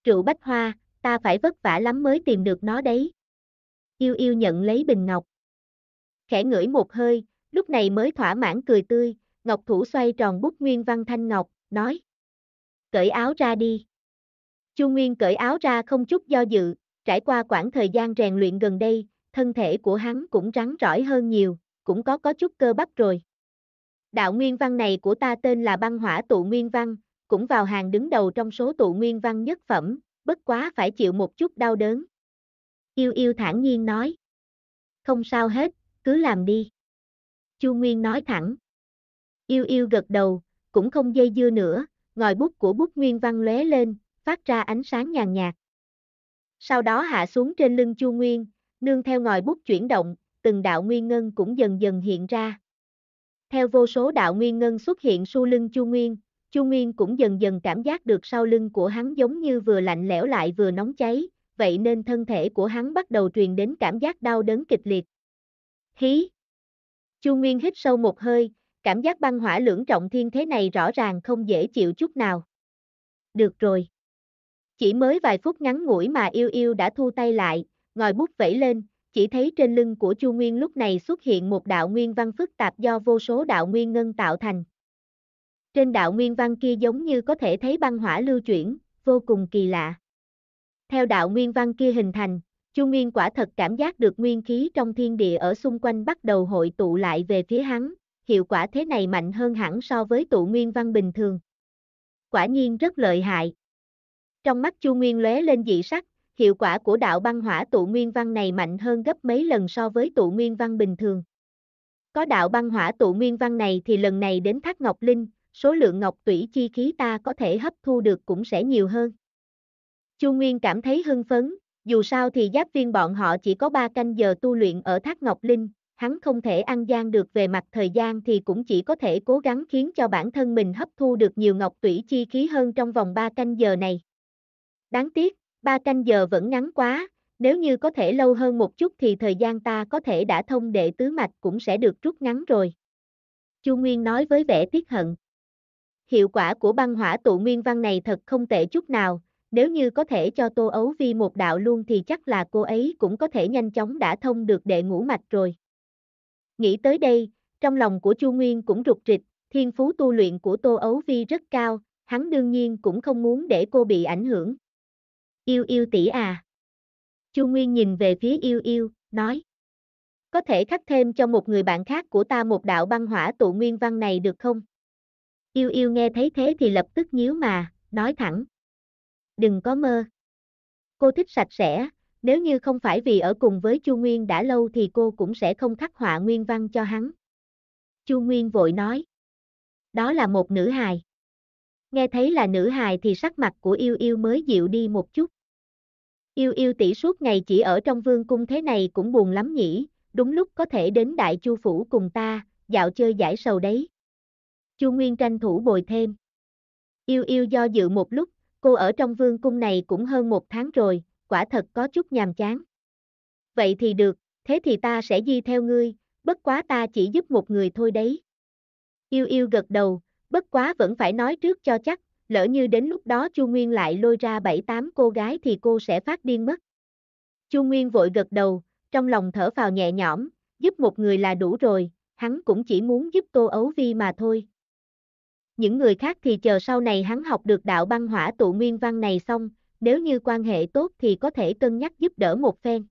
Speaker 1: Rượu bách hoa, ta phải vất vả lắm mới tìm được nó đấy. Yêu yêu nhận lấy bình ngọc. Khẽ ngửi một hơi, lúc này mới thỏa mãn cười tươi, ngọc thủ xoay tròn bút nguyên văn thanh ngọc, nói. Cởi áo ra đi. Chu Nguyên cởi áo ra không chút do dự, trải qua quãng thời gian rèn luyện gần đây, thân thể của hắn cũng rắn rỏi hơn nhiều, cũng có có chút cơ bắp rồi. Đạo nguyên văn này của ta tên là băng hỏa tụ nguyên văn, cũng vào hàng đứng đầu trong số tụ nguyên văn nhất phẩm, bất quá phải chịu một chút đau đớn. Yêu yêu thản nhiên nói. Không sao hết, cứ làm đi. Chu Nguyên nói thẳng. Yêu yêu gật đầu, cũng không dây dưa nữa, ngòi bút của bút nguyên văn lóe lên, phát ra ánh sáng nhàn nhạt. Sau đó hạ xuống trên lưng Chu Nguyên, nương theo ngòi bút chuyển động, từng đạo nguyên ngân cũng dần dần hiện ra. Theo vô số đạo nguyên ngân xuất hiện su lưng Chu Nguyên, Chu Nguyên cũng dần dần cảm giác được sau lưng của hắn giống như vừa lạnh lẽo lại vừa nóng cháy, vậy nên thân thể của hắn bắt đầu truyền đến cảm giác đau đớn kịch liệt. Hí! Chu Nguyên hít sâu một hơi, cảm giác băng hỏa lưỡng trọng thiên thế này rõ ràng không dễ chịu chút nào. Được rồi. Chỉ mới vài phút ngắn ngủi mà yêu yêu đã thu tay lại, ngòi bút vẫy lên, chỉ thấy trên lưng của Chu Nguyên lúc này xuất hiện một đạo nguyên văn phức tạp do vô số đạo nguyên ngân tạo thành. Trên đạo nguyên văn kia giống như có thể thấy băng hỏa lưu chuyển, vô cùng kỳ lạ. Theo đạo nguyên văn kia hình thành, Chu Nguyên quả thật cảm giác được nguyên khí trong thiên địa ở xung quanh bắt đầu hội tụ lại về phía hắn, hiệu quả thế này mạnh hơn hẳn so với tụ nguyên văn bình thường. Quả nhiên rất lợi hại. Trong mắt Chu Nguyên lóe lên dị sắc, hiệu quả của đạo băng hỏa tụ nguyên văn này mạnh hơn gấp mấy lần so với tụ nguyên văn bình thường. Có đạo băng hỏa tụ nguyên văn này thì lần này đến Thác Ngọc Linh, số lượng ngọc tủy chi khí ta có thể hấp thu được cũng sẽ nhiều hơn. Chu Nguyên cảm thấy hưng phấn, dù sao thì giáp viên bọn họ chỉ có 3 canh giờ tu luyện ở Thác Ngọc Linh, hắn không thể ăn gian được về mặt thời gian thì cũng chỉ có thể cố gắng khiến cho bản thân mình hấp thu được nhiều ngọc tủy chi khí hơn trong vòng 3 canh giờ này. Đáng tiếc, ba canh giờ vẫn ngắn quá, nếu như có thể lâu hơn một chút thì thời gian ta có thể đã thông đệ tứ mạch cũng sẽ được rút ngắn rồi. Chu Nguyên nói với vẻ tiếc hận. Hiệu quả của băng hỏa tụ nguyên văn này thật không tệ chút nào, nếu như có thể cho Tô Ấu Vi một đạo luôn thì chắc là cô ấy cũng có thể nhanh chóng đã thông được đệ ngũ mạch rồi. Nghĩ tới đây, trong lòng của Chu Nguyên cũng rụt rịch, thiên phú tu luyện của Tô Ấu Vi rất cao, hắn đương nhiên cũng không muốn để cô bị ảnh hưởng. Yêu yêu tỷ à. Chu Nguyên nhìn về phía yêu yêu, nói. Có thể khắc thêm cho một người bạn khác của ta một đạo băng hỏa tụ nguyên văn này được không? Yêu yêu nghe thấy thế thì lập tức nhíu mà, nói thẳng. Đừng có mơ. Cô thích sạch sẽ, nếu như không phải vì ở cùng với Chu Nguyên đã lâu thì cô cũng sẽ không khắc họa nguyên văn cho hắn. Chu Nguyên vội nói. Đó là một nữ hài. Nghe thấy là nữ hài thì sắc mặt của yêu yêu mới dịu đi một chút. Yêu yêu tỷ suốt ngày chỉ ở trong vương cung thế này cũng buồn lắm nhỉ, đúng lúc có thể đến đại chu phủ cùng ta, dạo chơi giải sầu đấy. Chu Nguyên tranh thủ bồi thêm. Yêu yêu do dự một lúc, cô ở trong vương cung này cũng hơn một tháng rồi, quả thật có chút nhàm chán. Vậy thì được, thế thì ta sẽ di theo ngươi, bất quá ta chỉ giúp một người thôi đấy. Yêu yêu gật đầu, Bất quá vẫn phải nói trước cho chắc, lỡ như đến lúc đó Chu Nguyên lại lôi ra bảy tám cô gái thì cô sẽ phát điên mất. Chu Nguyên vội gật đầu, trong lòng thở vào nhẹ nhõm, giúp một người là đủ rồi, hắn cũng chỉ muốn giúp Tô Ấu Vi mà thôi. Những người khác thì chờ sau này hắn học được đạo băng hỏa tụ nguyên văn này xong, nếu như quan hệ tốt thì có thể cân nhắc giúp đỡ một phen.